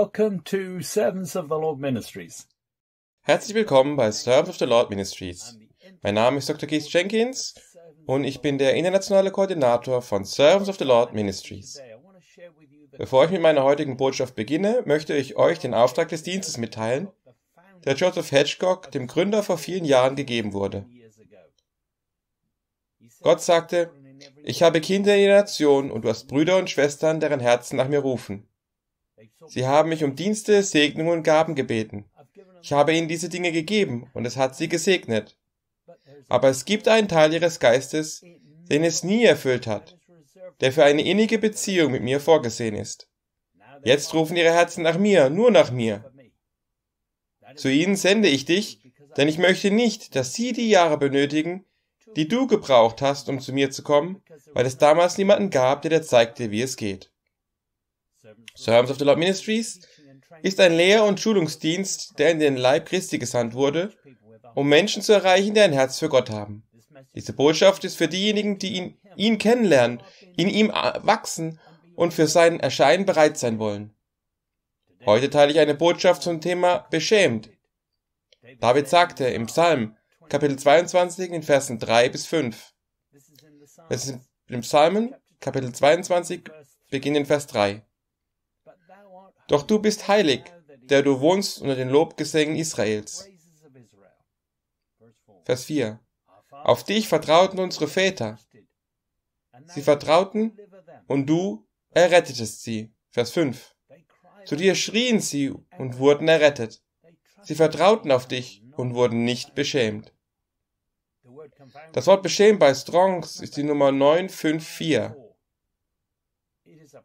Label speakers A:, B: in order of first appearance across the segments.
A: Welcome to Servants of the Lord Ministries. Herzlich willkommen bei Servants of the Lord Ministries. Mein Name ist Dr. Keith Jenkins und ich bin der internationale Koordinator von Servants of the Lord Ministries. Bevor ich mit meiner heutigen Botschaft beginne, möchte ich euch den Auftrag des Dienstes mitteilen, der Joseph Hedgecock, dem Gründer, vor vielen Jahren gegeben wurde. Gott sagte, ich habe Kinder in der Nation und du hast Brüder und Schwestern, deren Herzen nach mir rufen. Sie haben mich um Dienste, Segnungen und Gaben gebeten. Ich habe ihnen diese Dinge gegeben und es hat sie gesegnet. Aber es gibt einen Teil ihres Geistes, den es nie erfüllt hat, der für eine innige Beziehung mit mir vorgesehen ist. Jetzt rufen ihre Herzen nach mir, nur nach mir. Zu ihnen sende ich dich, denn ich möchte nicht, dass sie die Jahre benötigen, die du gebraucht hast, um zu mir zu kommen, weil es damals niemanden gab, der dir zeigte, wie es geht. Servants of the Lord Ministries ist ein Lehr- und Schulungsdienst, der in den Leib Christi gesandt wurde, um Menschen zu erreichen, die ein Herz für Gott haben. Diese Botschaft ist für diejenigen, die ihn, ihn kennenlernen, in ihm wachsen und für sein Erscheinen bereit sein wollen. Heute teile ich eine Botschaft zum Thema beschämt. David sagte im Psalm, Kapitel 22 in Versen 3 bis 5. Das ist im Psalmen, Kapitel 22, beginnend Vers 3. Doch du bist heilig, der du wohnst unter den Lobgesängen Israels. Vers 4. Auf dich vertrauten unsere Väter. Sie vertrauten und du errettetest sie. Vers 5. Zu dir schrien sie und wurden errettet. Sie vertrauten auf dich und wurden nicht beschämt. Das Wort beschämt bei Strongs ist die Nummer 954.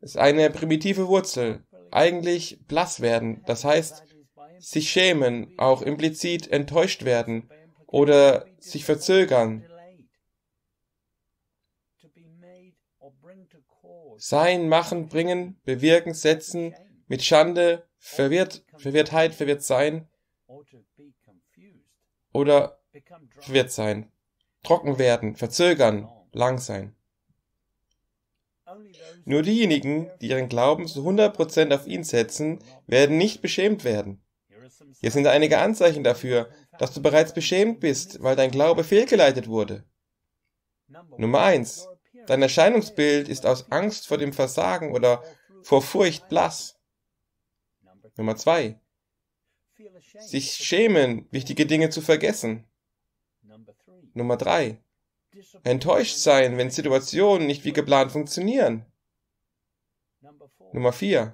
A: Es ist eine primitive Wurzel, eigentlich blass werden, das heißt sich schämen, auch implizit enttäuscht werden oder sich verzögern. Sein, machen, bringen, bewirken, setzen, mit Schande, verwirrt, Verwirrtheit, verwirrt sein
B: oder verwirrt
A: sein, trocken werden, verzögern, lang sein. Nur diejenigen, die ihren Glauben zu 100% auf ihn setzen, werden nicht beschämt werden. Hier sind einige Anzeichen dafür, dass du bereits beschämt bist, weil dein Glaube fehlgeleitet wurde. Nummer eins: Dein Erscheinungsbild ist aus Angst vor dem Versagen oder vor Furcht blass. Nummer zwei: Sich schämen, wichtige Dinge zu vergessen. Nummer drei: Enttäuscht sein, wenn Situationen nicht wie geplant funktionieren. Nummer 4.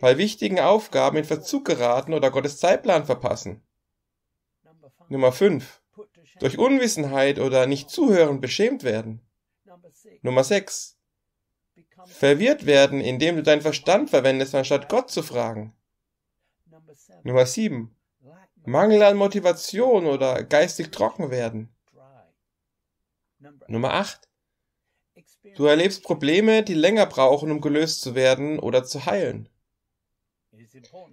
A: Bei wichtigen Aufgaben in Verzug geraten oder Gottes Zeitplan verpassen. Nummer 5. Durch Unwissenheit oder Nicht-Zuhören beschämt werden. Nummer 6. Verwirrt werden, indem du deinen Verstand verwendest, anstatt Gott zu fragen. Nummer 7. Mangel an Motivation oder geistig trocken werden. Nummer 8. Du erlebst Probleme, die länger brauchen, um gelöst zu werden oder zu heilen.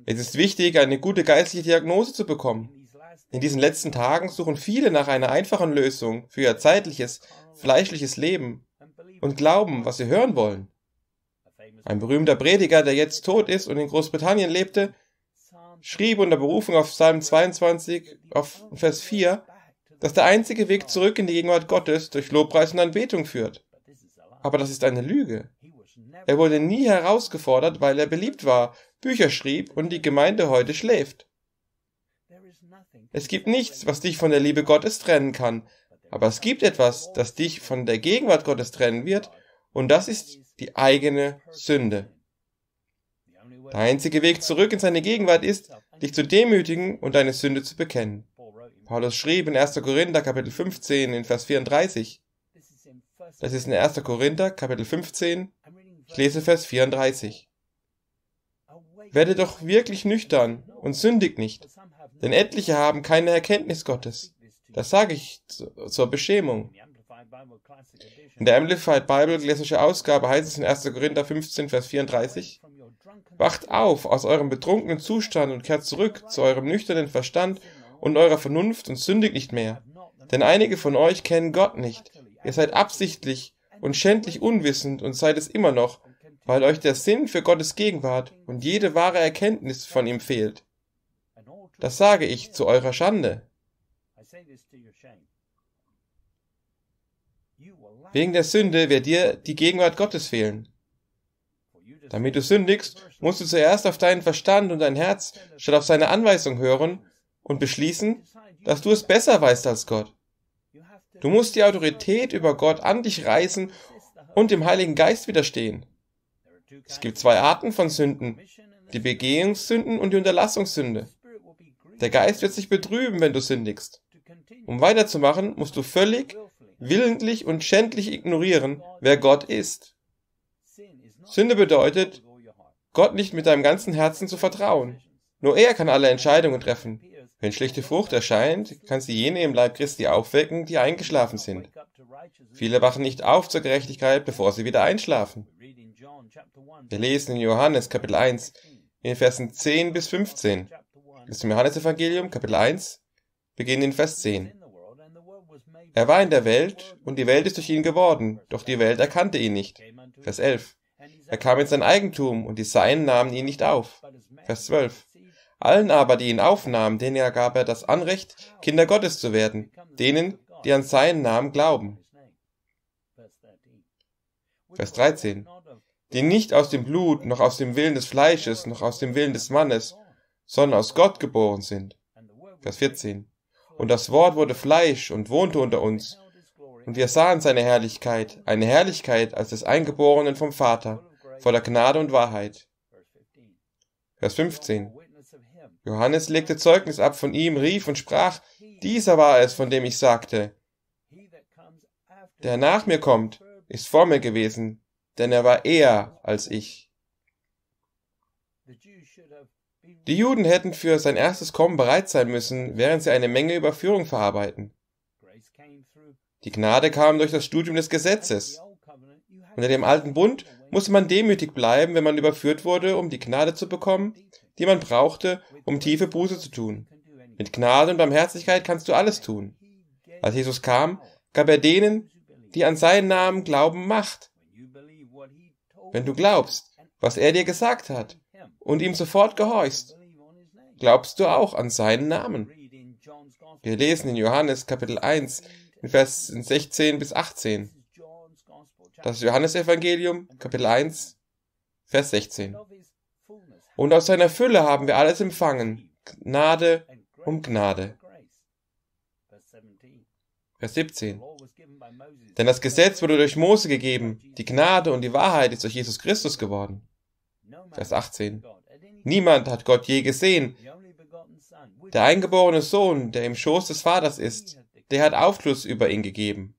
A: Es ist wichtig, eine gute geistliche Diagnose zu bekommen. In diesen letzten Tagen suchen viele nach einer einfachen Lösung für ihr zeitliches, fleischliches Leben und glauben, was sie hören wollen. Ein berühmter Prediger, der jetzt tot ist und in Großbritannien lebte, schrieb unter Berufung auf Psalm 22, auf Vers 4, dass der einzige Weg zurück in die Gegenwart Gottes durch Lobpreis und Anbetung führt. Aber das ist eine Lüge. Er wurde nie herausgefordert, weil er beliebt war, Bücher schrieb und die Gemeinde heute schläft. Es gibt nichts, was dich von der Liebe Gottes trennen kann, aber es gibt etwas, das dich von der Gegenwart Gottes trennen wird, und das ist die eigene Sünde. Der einzige Weg zurück in seine Gegenwart ist, dich zu demütigen und deine Sünde zu bekennen. Paulus schrieb in 1. Korinther Kapitel 15 in Vers 34, das ist in 1. Korinther, Kapitel 15. Ich lese Vers 34. Werde doch wirklich nüchtern und sündigt nicht, denn etliche haben keine Erkenntnis Gottes. Das sage ich zur Beschämung. In der Amplified Bible, klassische Ausgabe, heißt es in 1. Korinther 15, Vers 34, Wacht auf aus eurem betrunkenen Zustand und kehrt zurück zu eurem nüchternen Verstand und eurer Vernunft und sündigt nicht mehr. Denn einige von euch kennen Gott nicht Ihr seid absichtlich und schändlich unwissend und seid es immer noch, weil euch der Sinn für Gottes Gegenwart und jede wahre Erkenntnis von ihm fehlt. Das sage ich zu eurer Schande. Wegen der Sünde wird dir die Gegenwart Gottes fehlen. Damit du sündigst, musst du zuerst auf deinen Verstand und dein Herz statt auf seine Anweisung hören und beschließen, dass du es besser weißt als Gott. Du musst die Autorität über Gott an dich reißen und dem Heiligen Geist widerstehen. Es gibt zwei Arten von Sünden, die Begehungssünden und die Unterlassungssünde. Der Geist wird sich betrüben, wenn du sündigst. Um weiterzumachen, musst du völlig, willentlich und schändlich ignorieren, wer Gott ist. Sünde bedeutet, Gott nicht mit deinem ganzen Herzen zu vertrauen. Nur er kann alle Entscheidungen treffen. Wenn schlechte Frucht erscheint, kann sie jene im Leib Christi aufwecken, die eingeschlafen sind. Viele wachen nicht auf zur Gerechtigkeit, bevor sie wieder einschlafen. Wir lesen in Johannes Kapitel 1, in Versen 10 bis 15. Das ist im Johannesevangelium Kapitel 1, beginnen in Vers 10. Er war in der Welt und die Welt ist durch ihn geworden, doch die Welt erkannte ihn nicht. Vers 11. Er kam in sein Eigentum und die Seinen nahmen ihn nicht auf. Vers 12. Allen aber, die ihn aufnahmen, denen er gab er das Anrecht, Kinder Gottes zu werden, denen, die an seinen Namen glauben. Vers 13. Die nicht aus dem Blut, noch aus dem Willen des Fleisches, noch aus dem Willen des Mannes, sondern aus Gott geboren sind. Vers 14. Und das Wort wurde Fleisch und wohnte unter uns. Und wir sahen seine Herrlichkeit, eine Herrlichkeit als des Eingeborenen vom Vater, voller Gnade und Wahrheit. Vers 15. Johannes legte Zeugnis ab von ihm, rief und sprach, dieser war es, von dem ich sagte, der nach mir kommt, ist vor mir gewesen, denn er war eher als ich. Die Juden hätten für sein erstes Kommen bereit sein müssen, während sie eine Menge Überführung verarbeiten. Die Gnade kam durch das Studium des Gesetzes. Unter dem alten Bund musste man demütig bleiben, wenn man überführt wurde, um die Gnade zu bekommen, die man brauchte, um tiefe Buße zu tun. Mit Gnade und Barmherzigkeit kannst du alles tun. Als Jesus kam, gab er denen, die an seinen Namen glauben, Macht. Wenn du glaubst, was er dir gesagt hat und ihm sofort gehorchst, glaubst du auch an seinen Namen. Wir lesen in Johannes Kapitel 1, Vers 16 bis 18. Das Johannesevangelium, Kapitel 1, Vers 16. Und aus seiner Fülle haben wir alles empfangen, Gnade um Gnade. Vers 17. Denn das Gesetz wurde durch Mose gegeben, die Gnade und die Wahrheit ist durch Jesus Christus geworden. Vers 18. Niemand hat Gott je gesehen. Der eingeborene Sohn, der im Schoß des Vaters ist, der hat Aufschluss über ihn gegeben.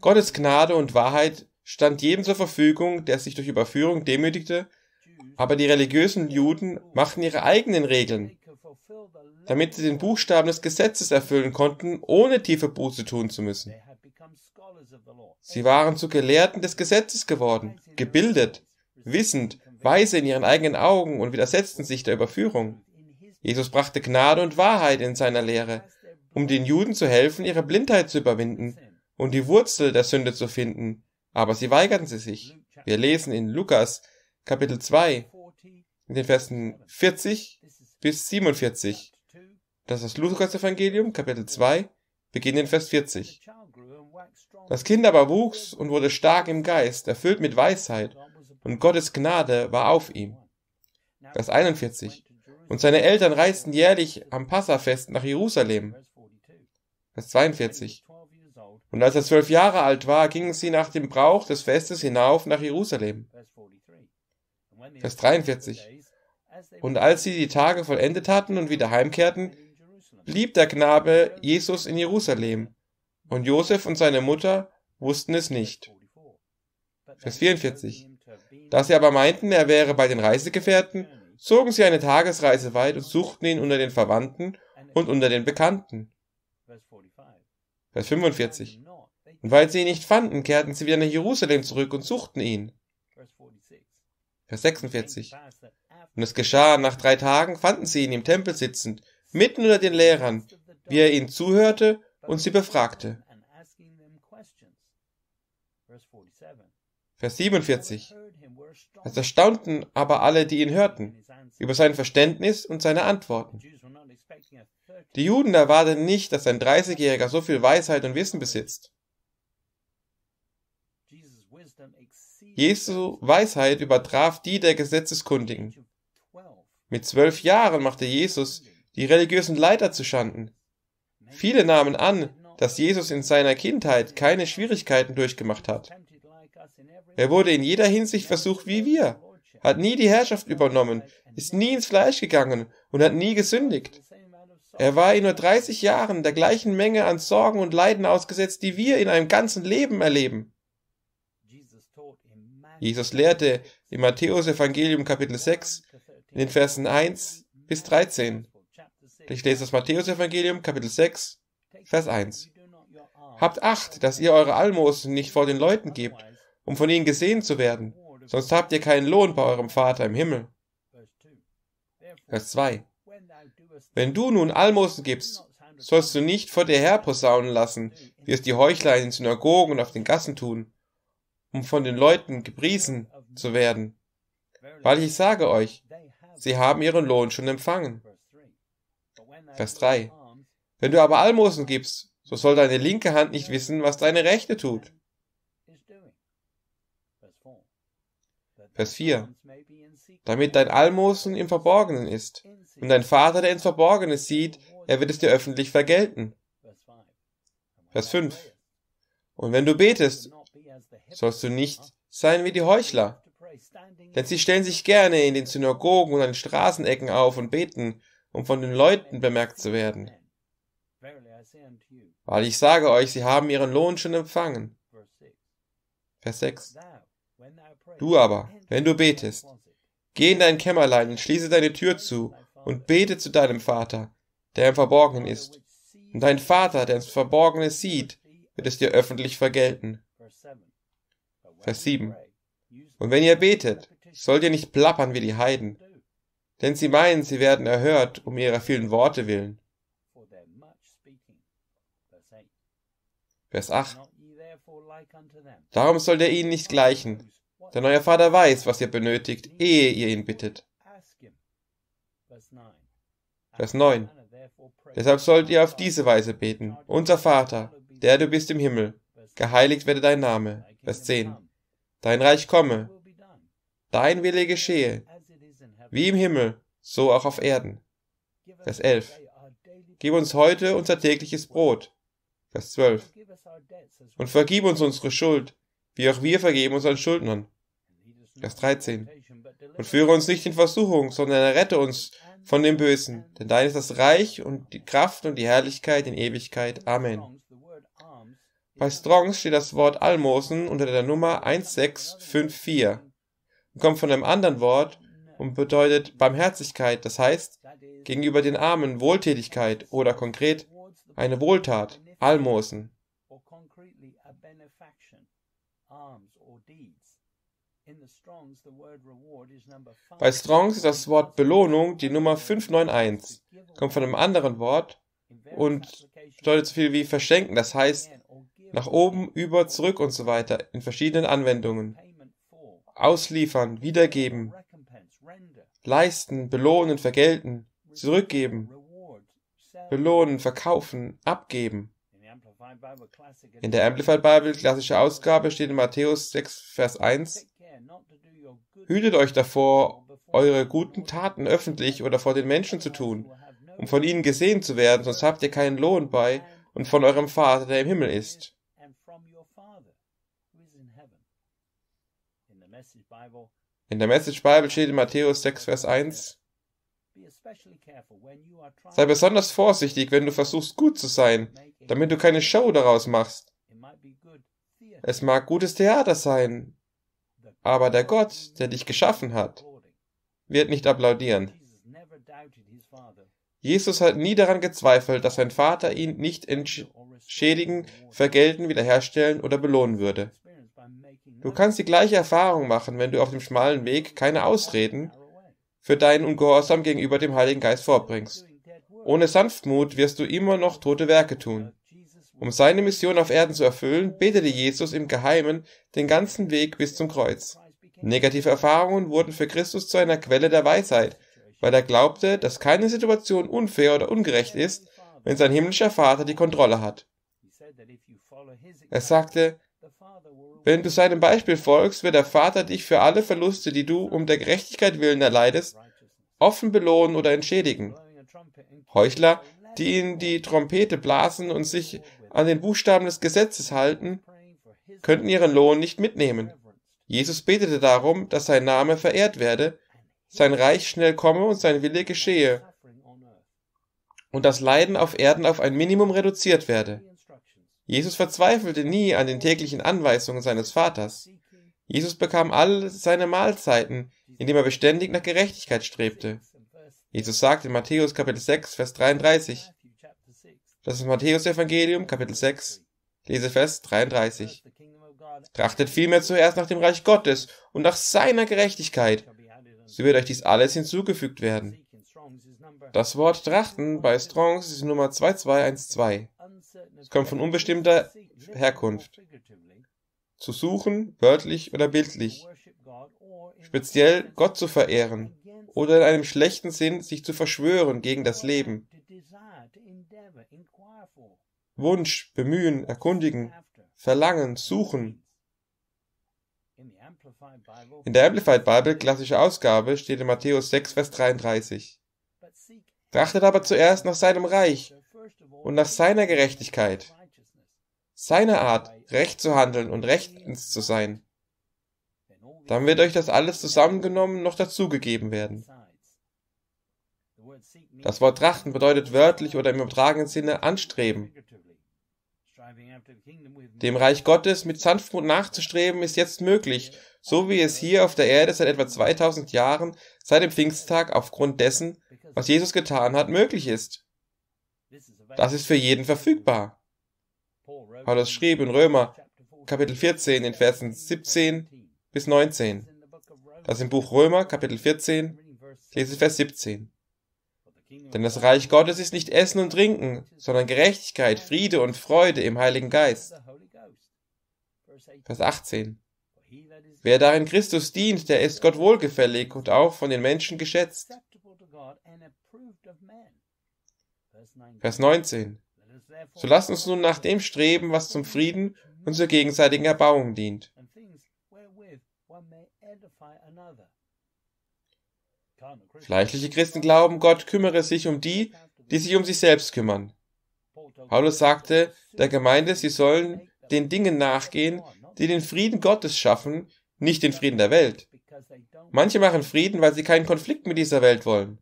A: Gottes Gnade und Wahrheit stand jedem zur Verfügung, der sich durch Überführung demütigte, aber die religiösen Juden machten ihre eigenen Regeln, damit sie den Buchstaben des Gesetzes erfüllen konnten, ohne tiefe Buße tun zu müssen. Sie waren zu Gelehrten des Gesetzes geworden, gebildet, wissend, weise in ihren eigenen Augen und widersetzten sich der Überführung. Jesus brachte Gnade und Wahrheit in seiner Lehre, um den Juden zu helfen, ihre Blindheit zu überwinden und die Wurzel der Sünde zu finden, aber sie weigerten sie sich. Wir lesen in Lukas Kapitel 2, in den Versen 40 bis 47. Das ist Lukas Evangelium, Kapitel 2, beginnend in Vers 40. Das Kind aber wuchs und wurde stark im Geist, erfüllt mit Weisheit, und Gottes Gnade war auf ihm. Vers 41. Und seine Eltern reisten jährlich am Passafest nach Jerusalem. Vers 42. Und als er zwölf Jahre alt war, gingen sie nach dem Brauch des Festes hinauf nach Jerusalem. Vers 43. Und als sie die Tage vollendet hatten und wieder heimkehrten, blieb der Knabe Jesus in Jerusalem. Und Josef und seine Mutter wussten es nicht. Vers 44. Da sie aber meinten, er wäre bei den Reisegefährten, zogen sie eine Tagesreise weit und suchten ihn unter den Verwandten und unter den Bekannten. Vers 45. Und weil sie ihn nicht fanden, kehrten sie wieder nach Jerusalem zurück und suchten ihn. Vers 46. Und es geschah, nach drei Tagen fanden sie ihn im Tempel sitzend, mitten unter den Lehrern, wie er ihnen zuhörte und sie befragte. Vers 47. Es erstaunten aber alle, die ihn hörten, über sein Verständnis und seine Antworten. Die Juden erwarten nicht, dass ein 30-Jähriger so viel Weisheit und Wissen besitzt. Jesu Weisheit übertraf die der Gesetzeskundigen. Mit zwölf Jahren machte Jesus die religiösen Leiter zu Schanden. Viele nahmen an, dass Jesus in seiner Kindheit keine Schwierigkeiten durchgemacht hat. Er wurde in jeder Hinsicht versucht wie wir, hat nie die Herrschaft übernommen, ist nie ins Fleisch gegangen und hat nie gesündigt. Er war in nur 30 Jahren der gleichen Menge an Sorgen und Leiden ausgesetzt, die wir in einem ganzen Leben erleben. Jesus lehrte im Matthäus-Evangelium Kapitel 6 in den Versen 1 bis 13. Ich lese das Matthäus-Evangelium Kapitel 6, Vers 1. Habt Acht, dass ihr eure Almosen nicht vor den Leuten gebt, um von ihnen gesehen zu werden, sonst habt ihr keinen Lohn bei eurem Vater im Himmel. Vers 2. Wenn du nun Almosen gibst, sollst du nicht vor dir her posaunen lassen, wie es die Heuchler in den Synagogen und auf den Gassen tun, um von den Leuten gepriesen zu werden. Weil ich sage euch, sie haben ihren Lohn schon empfangen. Vers 3. Wenn du aber Almosen gibst, so soll deine linke Hand nicht wissen, was deine rechte tut. Vers 4. Damit dein Almosen im Verborgenen ist, und dein Vater, der ins Verborgene sieht, er wird es dir öffentlich vergelten. Vers 5. Und wenn du betest, sollst du nicht sein wie die Heuchler. Denn sie stellen sich gerne in den Synagogen und an den Straßenecken auf und beten, um von den Leuten bemerkt zu werden. Weil ich sage euch, sie haben ihren Lohn schon empfangen. Vers 6. Du aber, wenn du betest, geh in dein Kämmerlein und schließe deine Tür zu und bete zu deinem Vater, der im Verborgenen ist. Und dein Vater, der ins Verborgene sieht, wird es dir öffentlich vergelten. Vers 7. Und wenn ihr betet, sollt ihr nicht plappern wie die Heiden, denn sie meinen, sie werden erhört um ihrer vielen Worte willen. Vers 8. Darum sollt ihr ihnen nicht gleichen, denn euer Vater weiß, was ihr benötigt, ehe ihr ihn bittet. Vers 9. Deshalb sollt ihr auf diese Weise beten. Unser Vater, der du bist im Himmel, geheiligt werde dein Name. Vers 10. Dein Reich komme. Dein Wille geschehe. Wie im Himmel, so auch auf Erden. Vers 11. Gib uns heute unser tägliches Brot. Vers 12. Und vergib uns unsere Schuld, wie auch wir vergeben unseren Schuldnern. Vers 13. Und führe uns nicht in Versuchung, sondern errette uns von dem Bösen, denn dein ist das Reich und die Kraft und die Herrlichkeit in Ewigkeit. Amen. Bei Strongs steht das Wort Almosen unter der Nummer 1654 und kommt von einem anderen Wort und bedeutet Barmherzigkeit, das heißt gegenüber den Armen Wohltätigkeit oder konkret eine Wohltat, Almosen. Bei Strongs ist das Wort Belohnung die Nummer 591, kommt von einem anderen Wort und bedeutet so viel wie verschenken, das heißt nach oben, über, zurück und so weiter in verschiedenen Anwendungen. Ausliefern, wiedergeben, leisten, belohnen, vergelten, zurückgeben, belohnen, verkaufen, abgeben. In der Amplified Bible, klassische Ausgabe, steht in Matthäus 6, Vers 1, Hütet euch davor, eure guten Taten öffentlich oder vor den Menschen zu tun, um von ihnen gesehen zu werden, sonst habt ihr keinen Lohn bei und von eurem Vater, der im Himmel ist. In der Message Bible steht in Matthäus 6, Vers 1, Sei besonders vorsichtig, wenn du versuchst, gut zu sein, damit du keine Show daraus machst. Es mag gutes Theater sein, aber der Gott, der dich geschaffen hat, wird nicht applaudieren. Jesus hat nie daran gezweifelt, dass sein Vater ihn nicht entschädigen, vergelten, wiederherstellen oder belohnen würde. Du kannst die gleiche Erfahrung machen, wenn du auf dem schmalen Weg keine Ausreden für deinen Ungehorsam gegenüber dem Heiligen Geist vorbringst. Ohne Sanftmut wirst du immer noch tote Werke tun. Um seine Mission auf Erden zu erfüllen, betete Jesus im Geheimen den ganzen Weg bis zum Kreuz. Negative Erfahrungen wurden für Christus zu einer Quelle der Weisheit, weil er glaubte, dass keine Situation unfair oder ungerecht ist, wenn sein himmlischer Vater die Kontrolle hat. Er sagte, wenn du seinem Beispiel folgst, wird der Vater dich für alle Verluste, die du um der Gerechtigkeit willen erleidest, offen belohnen oder entschädigen. Heuchler, die in die Trompete blasen und sich an den Buchstaben des Gesetzes halten, könnten ihren Lohn nicht mitnehmen. Jesus betete darum, dass sein Name verehrt werde, sein Reich schnell komme und sein Wille geschehe, und das Leiden auf Erden auf ein Minimum reduziert werde. Jesus verzweifelte nie an den täglichen Anweisungen seines Vaters. Jesus bekam all seine Mahlzeiten, indem er beständig nach Gerechtigkeit strebte. Jesus sagt in Matthäus Kapitel 6, Vers 33, das ist Matthäus Evangelium, Kapitel 6, Lesevers 33. Trachtet vielmehr zuerst nach dem Reich Gottes und nach seiner Gerechtigkeit. So wird euch dies alles hinzugefügt werden. Das Wort trachten bei Strongs ist Nummer 2212. Es kommt von unbestimmter Herkunft. Zu suchen, wörtlich oder bildlich. Speziell Gott zu verehren oder in einem schlechten Sinn sich zu verschwören gegen das Leben. Wunsch, Bemühen, Erkundigen, Verlangen, Suchen. In der Amplified Bible, klassische Ausgabe, steht in Matthäus 6, Vers 33. Trachtet aber zuerst nach seinem Reich und nach seiner Gerechtigkeit, seiner Art, recht zu handeln und rechtens zu sein. Dann wird euch das alles zusammengenommen noch dazugegeben werden. Das Wort trachten bedeutet wörtlich oder im übertragenen Sinne anstreben, dem Reich Gottes mit Sanftmut nachzustreben ist jetzt möglich, so wie es hier auf der Erde seit etwa 2000 Jahren, seit dem Pfingsttag aufgrund dessen, was Jesus getan hat, möglich ist. Das ist für jeden verfügbar. Paulus schrieb in Römer Kapitel 14 in Versen 17 bis 19. Das im Buch Römer Kapitel 14, lese Vers 17. Denn das Reich Gottes ist nicht Essen und Trinken, sondern Gerechtigkeit, Friede und Freude im Heiligen Geist. Vers 18. Wer darin Christus dient, der ist Gott wohlgefällig und auch von den Menschen geschätzt. Vers 19. So lasst uns nun nach dem streben, was zum Frieden und zur gegenseitigen Erbauung dient. Fleischliche Christen glauben, Gott kümmere sich um die, die sich um sich selbst kümmern. Paulus sagte der Gemeinde, sie sollen den Dingen nachgehen, die den Frieden Gottes schaffen, nicht den Frieden der Welt. Manche machen Frieden, weil sie keinen Konflikt mit dieser Welt wollen.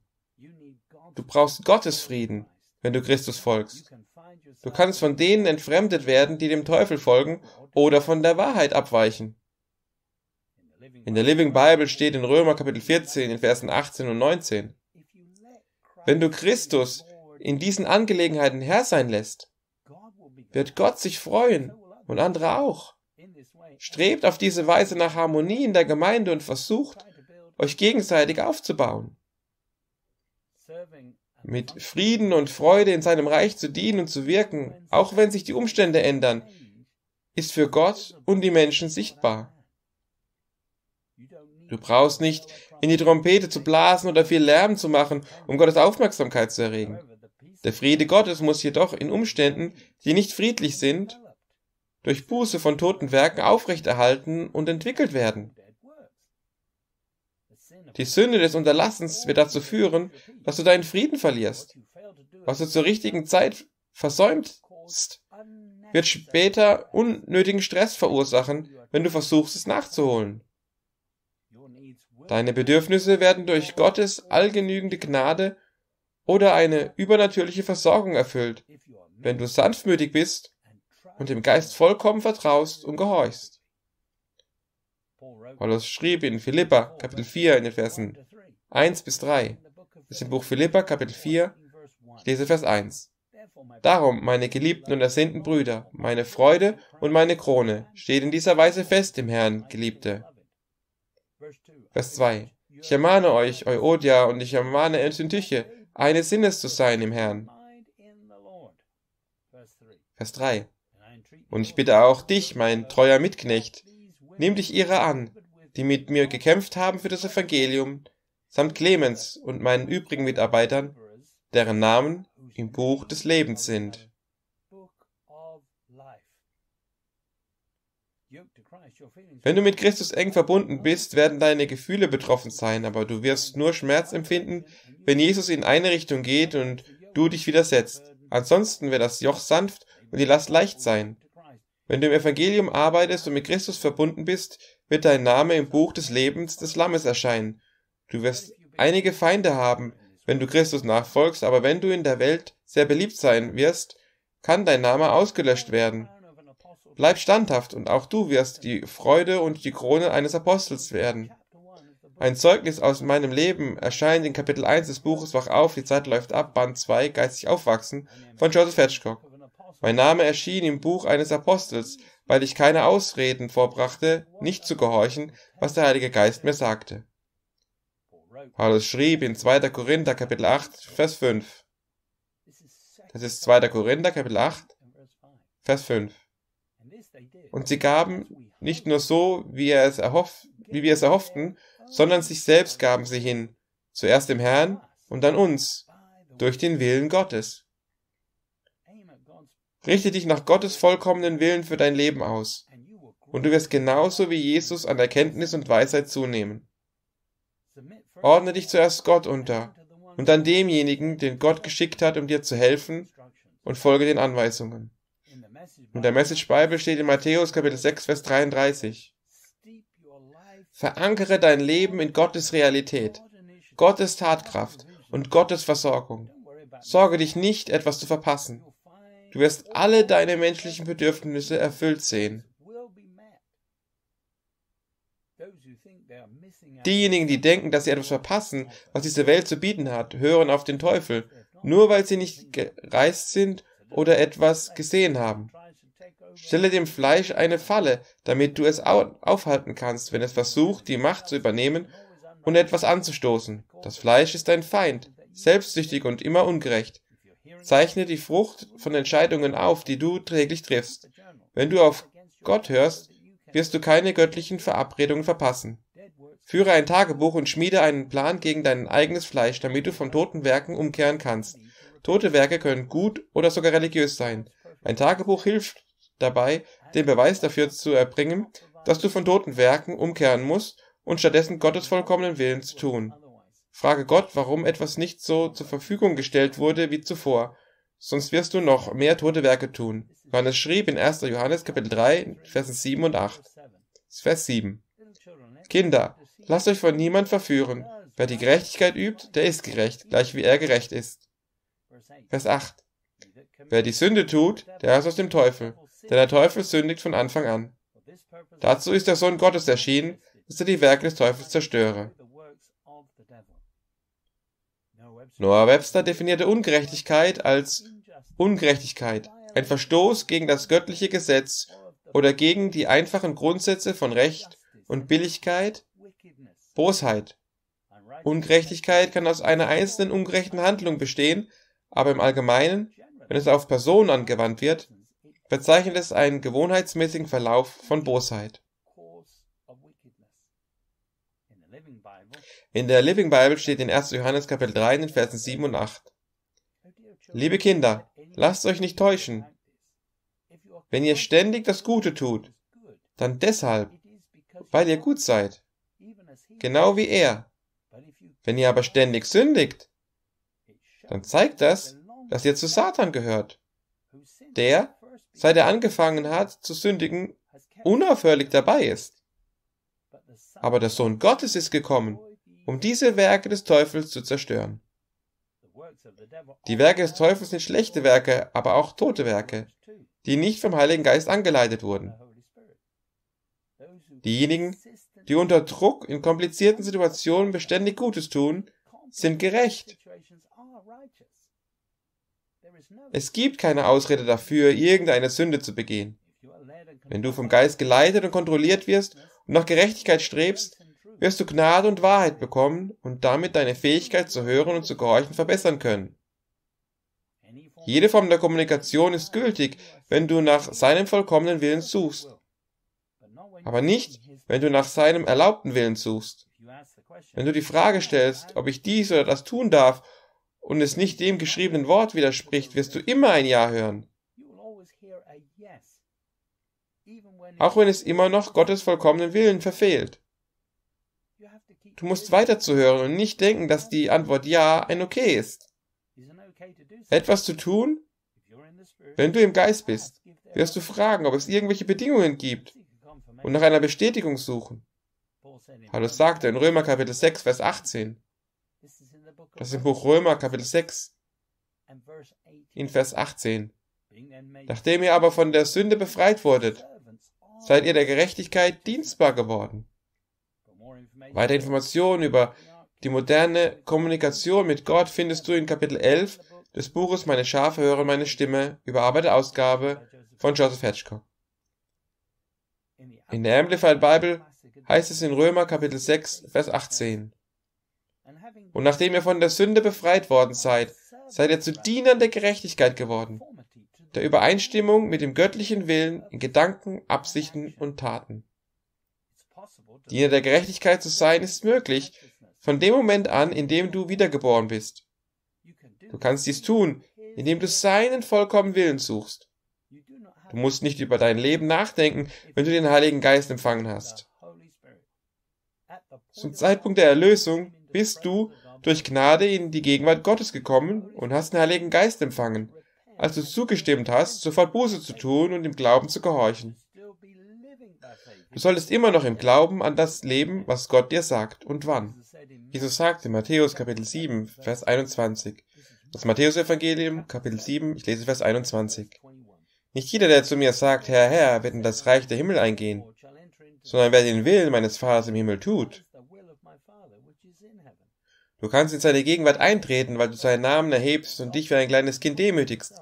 A: Du brauchst Gottes Frieden, wenn du Christus folgst. Du kannst von denen entfremdet werden, die dem Teufel folgen oder von der Wahrheit abweichen. In der Living Bible steht in Römer Kapitel 14, in Versen 18 und 19. Wenn du Christus in diesen Angelegenheiten Herr sein lässt, wird Gott sich freuen und andere auch. Strebt auf diese Weise nach Harmonie in der Gemeinde und versucht, euch gegenseitig aufzubauen. Mit Frieden und Freude in seinem Reich zu dienen und zu wirken, auch wenn sich die Umstände ändern, ist für Gott und die Menschen sichtbar. Du brauchst nicht in die Trompete zu blasen oder viel Lärm zu machen, um Gottes Aufmerksamkeit zu erregen. Der Friede Gottes muss jedoch in Umständen, die nicht friedlich sind, durch Buße von toten Werken aufrechterhalten und entwickelt werden. Die Sünde des Unterlassens wird dazu führen, dass du deinen Frieden verlierst. Was du zur richtigen Zeit versäumst, wird später unnötigen Stress verursachen, wenn du versuchst, es nachzuholen. Deine Bedürfnisse werden durch Gottes allgenügende Gnade oder eine übernatürliche Versorgung erfüllt, wenn du sanftmütig bist und dem Geist vollkommen vertraust und gehorchst. Paulus schrieb in Philippa Kapitel 4 in den Versen 1 bis 3. Das ist im Buch Philippa Kapitel 4. Ich lese Vers 1. Darum, meine geliebten und ersehnten Brüder, meine Freude und meine Krone, steht in dieser Weise fest im Herrn, Geliebte. Vers 2. Ich ermahne euch, Euodia, und ich ermahne Entyche, eines Sinnes zu sein im Herrn. Vers 3. Und ich bitte auch dich, mein treuer Mitknecht, nimm dich ihrer an, die mit mir gekämpft haben für das Evangelium, samt Clemens und meinen übrigen Mitarbeitern, deren Namen im Buch des Lebens sind. Wenn du mit Christus eng verbunden bist, werden deine Gefühle betroffen sein, aber du wirst nur Schmerz empfinden, wenn Jesus in eine Richtung geht und du dich widersetzt. Ansonsten wird das Joch sanft und die Last leicht sein. Wenn du im Evangelium arbeitest und mit Christus verbunden bist, wird dein Name im Buch des Lebens des Lammes erscheinen. Du wirst einige Feinde haben, wenn du Christus nachfolgst, aber wenn du in der Welt sehr beliebt sein wirst, kann dein Name ausgelöscht werden. Bleib standhaft und auch du wirst die Freude und die Krone eines Apostels werden. Ein Zeugnis aus meinem Leben erscheint in Kapitel 1 des Buches Wach auf, die Zeit läuft ab, Band 2, Geistig aufwachsen von Joseph Hitchcock. Mein Name erschien im Buch eines Apostels, weil ich keine Ausreden vorbrachte, nicht zu gehorchen, was der Heilige Geist mir sagte. Paulus schrieb in 2. Korinther Kapitel 8, Vers 5. Das ist 2. Korinther Kapitel 8, Vers 5. Und sie gaben nicht nur so, wie, er es erhoff, wie wir es erhofften, sondern sich selbst gaben sie hin, zuerst dem Herrn und dann uns, durch den Willen Gottes. Richte dich nach Gottes vollkommenen Willen für dein Leben aus, und du wirst genauso wie Jesus an Erkenntnis und Weisheit zunehmen. Ordne dich zuerst Gott unter und dann demjenigen, den Gott geschickt hat, um dir zu helfen, und folge den Anweisungen. Und der Message Bible steht in Matthäus Kapitel 6, Vers 33. Verankere dein Leben in Gottes Realität, Gottes Tatkraft und Gottes Versorgung. Sorge dich nicht, etwas zu verpassen. Du wirst alle deine menschlichen Bedürfnisse erfüllt sehen. Diejenigen, die denken, dass sie etwas verpassen, was diese Welt zu bieten hat, hören auf den Teufel, nur weil sie nicht gereist sind oder etwas gesehen haben. Stelle dem Fleisch eine Falle, damit du es aufhalten kannst, wenn es versucht, die Macht zu übernehmen und etwas anzustoßen. Das Fleisch ist ein Feind, selbstsüchtig und immer ungerecht. Zeichne die Frucht von Entscheidungen auf, die du täglich triffst. Wenn du auf Gott hörst, wirst du keine göttlichen Verabredungen verpassen. Führe ein Tagebuch und schmiede einen Plan gegen dein eigenes Fleisch, damit du von toten Werken umkehren kannst. Tote Werke können gut oder sogar religiös sein. Ein Tagebuch hilft, dabei, den Beweis dafür zu erbringen, dass du von toten Werken umkehren musst und stattdessen Gottes vollkommenen Willen zu tun. Frage Gott, warum etwas nicht so zur Verfügung gestellt wurde wie zuvor, sonst wirst du noch mehr tote Werke tun. Johannes schrieb in 1. Johannes Kapitel 3, Vers 7 und 8. Vers 7. Kinder, lasst euch von niemand verführen. Wer die Gerechtigkeit übt, der ist gerecht, gleich wie er gerecht ist. Vers 8. Wer die Sünde tut, der ist aus dem Teufel denn der Teufel sündigt von Anfang an. Dazu ist der Sohn Gottes erschienen, dass er die Werke des Teufels zerstöre. Noah Webster definierte Ungerechtigkeit als Ungerechtigkeit, ein Verstoß gegen das göttliche Gesetz oder gegen die einfachen Grundsätze von Recht und Billigkeit, Bosheit. Ungerechtigkeit kann aus einer einzelnen ungerechten Handlung bestehen, aber im Allgemeinen, wenn es auf Personen angewandt wird, bezeichnet es einen gewohnheitsmäßigen Verlauf von Bosheit. In der Living Bible steht in 1. Johannes Kapitel 3 in den Versen 7 und 8. Liebe Kinder, lasst euch nicht täuschen. Wenn ihr ständig das Gute tut, dann deshalb, weil ihr gut seid, genau wie er. Wenn ihr aber ständig sündigt, dann zeigt das, dass ihr zu Satan gehört, der seit er angefangen hat zu sündigen, unaufhörlich dabei ist. Aber der Sohn Gottes ist gekommen, um diese Werke des Teufels zu zerstören. Die Werke des Teufels sind schlechte Werke, aber auch tote Werke, die nicht vom Heiligen Geist angeleitet wurden. Diejenigen, die unter Druck in komplizierten Situationen beständig Gutes tun, sind gerecht. Es gibt keine Ausrede dafür, irgendeine Sünde zu begehen. Wenn du vom Geist geleitet und kontrolliert wirst und nach Gerechtigkeit strebst, wirst du Gnade und Wahrheit bekommen und damit deine Fähigkeit zu hören und zu gehorchen verbessern können. Jede Form der Kommunikation ist gültig, wenn du nach seinem vollkommenen Willen suchst, aber nicht, wenn du nach seinem erlaubten Willen suchst. Wenn du die Frage stellst, ob ich dies oder das tun darf und es nicht dem geschriebenen Wort widerspricht, wirst du immer ein Ja hören. Auch wenn es immer noch Gottes vollkommenen Willen verfehlt. Du musst weiterzuhören und nicht denken, dass die Antwort Ja ein Okay ist. Etwas zu tun, wenn du im Geist bist, wirst du fragen, ob es irgendwelche Bedingungen gibt und nach einer Bestätigung suchen. Paulus sagte in Römer Kapitel 6, Vers 18, das ist im Buch Römer, Kapitel 6, in Vers 18. Nachdem ihr aber von der Sünde befreit wurdet, seid ihr der Gerechtigkeit dienstbar geworden. Weitere Informationen über die moderne Kommunikation mit Gott findest du in Kapitel 11 des Buches Meine Schafe hören meine Stimme, überarbeitete Ausgabe von Joseph Hitchcock. In der Amplified Bible heißt es in Römer Kapitel 6, Vers 18. Und nachdem ihr von der Sünde befreit worden seid, seid ihr zu Dienern der Gerechtigkeit geworden, der Übereinstimmung mit dem göttlichen Willen in Gedanken, Absichten und Taten. Diener der Gerechtigkeit zu sein ist möglich, von dem Moment an, in dem du wiedergeboren bist. Du kannst dies tun, indem du seinen vollkommenen Willen suchst. Du musst nicht über dein Leben nachdenken, wenn du den Heiligen Geist empfangen hast. Zum Zeitpunkt der Erlösung bist du durch Gnade in die Gegenwart Gottes gekommen und hast den Heiligen Geist empfangen, als du zugestimmt hast, sofort Buße zu tun und im Glauben zu gehorchen. Du solltest immer noch im Glauben an das leben, was Gott dir sagt und wann. Jesus sagte in Matthäus Kapitel 7, Vers 21. Das Matthäusevangelium Kapitel 7, ich lese Vers 21. Nicht jeder, der zu mir sagt, Herr, Herr, wird in das Reich der Himmel eingehen, sondern wer den Willen meines Vaters im Himmel tut. Du kannst in seine Gegenwart eintreten, weil du seinen Namen erhebst und dich wie ein kleines Kind demütigst.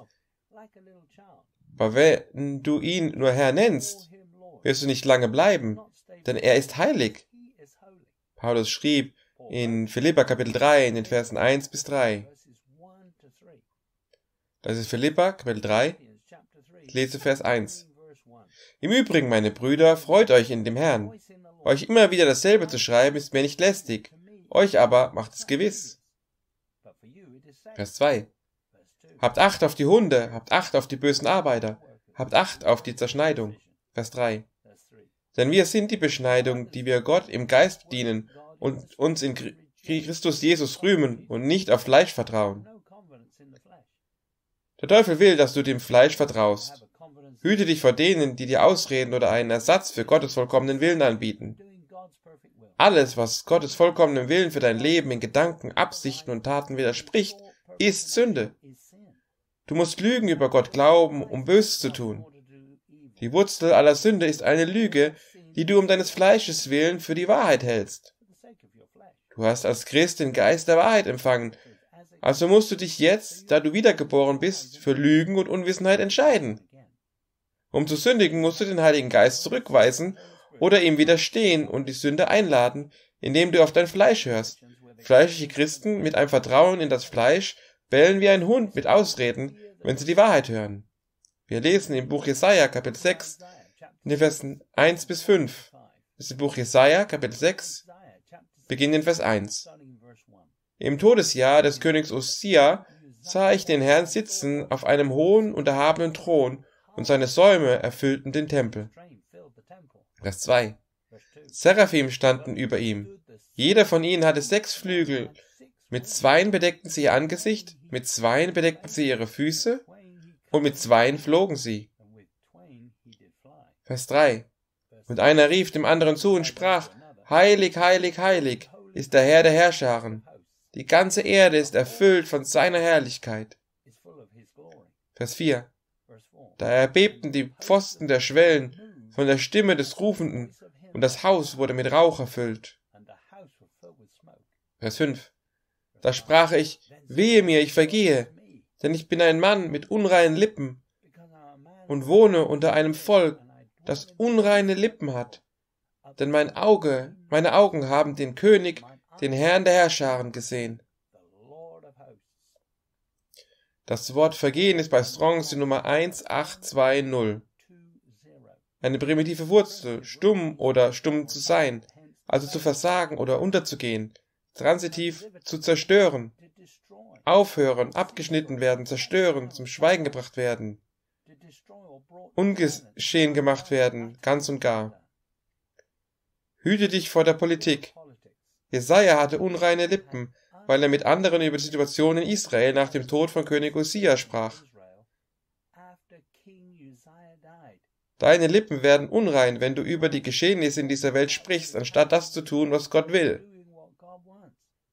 A: Aber wenn du ihn nur Herr nennst, wirst du nicht lange bleiben, denn er ist heilig. Paulus schrieb in Philippa Kapitel 3 in den Versen 1 bis 3. Das ist Philippa Kapitel 3. Ich lese Vers 1. Im Übrigen, meine Brüder, freut euch in dem Herrn. Euch immer wieder dasselbe zu schreiben, ist mir nicht lästig. Euch aber macht es gewiss. Vers 2. Habt Acht auf die Hunde, habt Acht auf die bösen Arbeiter, habt Acht auf die Zerschneidung. Vers 3. Denn wir sind die Beschneidung, die wir Gott im Geist dienen und uns in Christus Jesus rühmen und nicht auf Fleisch vertrauen. Der Teufel will, dass du dem Fleisch vertraust. Hüte dich vor denen, die dir Ausreden oder einen Ersatz für Gottes vollkommenen Willen anbieten. Alles, was Gottes vollkommenem Willen für dein Leben in Gedanken, Absichten und Taten widerspricht, ist Sünde. Du musst Lügen über Gott glauben, um Böses zu tun. Die Wurzel aller Sünde ist eine Lüge, die du um deines Fleisches willen für die Wahrheit hältst. Du hast als Christ den Geist der Wahrheit empfangen, also musst du dich jetzt, da du wiedergeboren bist, für Lügen und Unwissenheit entscheiden. Um zu sündigen musst du den Heiligen Geist zurückweisen oder ihm widerstehen und die Sünde einladen, indem du auf dein Fleisch hörst. Fleischliche Christen mit einem Vertrauen in das Fleisch bellen wie ein Hund mit Ausreden, wenn sie die Wahrheit hören. Wir lesen im Buch Jesaja, Kapitel 6, in den Versen 1 bis 5. Das ist im Buch Jesaja, Kapitel 6, beginnend in Vers 1. Im Todesjahr des Königs Ossia sah ich den Herrn sitzen auf einem hohen und erhabenen Thron, und seine Säume erfüllten den Tempel. Vers 2. Seraphim standen über ihm. Jeder von ihnen hatte sechs Flügel. Mit zweien bedeckten sie ihr Angesicht, mit zweien bedeckten sie ihre Füße und mit zweien flogen sie. Vers 3. Und einer rief dem anderen zu und sprach, Heilig, heilig, heilig ist der Herr der Herrscharen. Die ganze Erde ist erfüllt von seiner Herrlichkeit. Vers 4. Da erbebten die Pfosten der Schwellen von der Stimme des Rufenden, und das Haus wurde mit Rauch erfüllt. Vers 5. Da sprach ich, wehe mir, ich vergehe, denn ich bin ein Mann mit unreinen Lippen und wohne unter einem Volk, das unreine Lippen hat, denn mein Auge, meine Augen haben den König, den Herrn der Herrscharen gesehen. Das Wort Vergehen ist bei Strongs die Nummer 1820 eine primitive Wurzel, stumm oder stumm zu sein, also zu versagen oder unterzugehen, transitiv zu zerstören, aufhören, abgeschnitten werden, zerstören, zum Schweigen gebracht werden, ungeschehen gemacht werden, ganz und gar. Hüte dich vor der Politik. Jesaja hatte unreine Lippen, weil er mit anderen über die Situation in Israel nach dem Tod von König Usia sprach. Deine Lippen werden unrein, wenn du über die Geschehnisse in dieser Welt sprichst, anstatt das zu tun, was Gott will.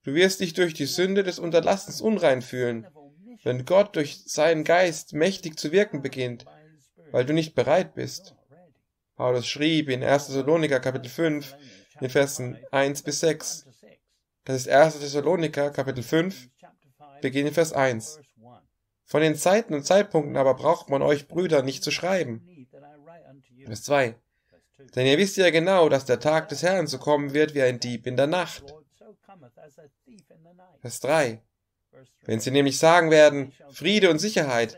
A: Du wirst dich durch die Sünde des Unterlassens unrein fühlen, wenn Gott durch seinen Geist mächtig zu wirken beginnt, weil du nicht bereit bist. Paulus schrieb in 1. Thessaloniker Kapitel 5, in Versen 1 bis 6. Das ist 1. Thessaloniker Kapitel 5, Beginn in Vers 1. Von den Zeiten und Zeitpunkten aber braucht man euch Brüder nicht zu schreiben Vers 2. Denn ihr wisst ja genau, dass der Tag des Herrn so kommen wird wie ein Dieb in der Nacht. Vers 3. Wenn sie nämlich sagen werden, Friede und Sicherheit,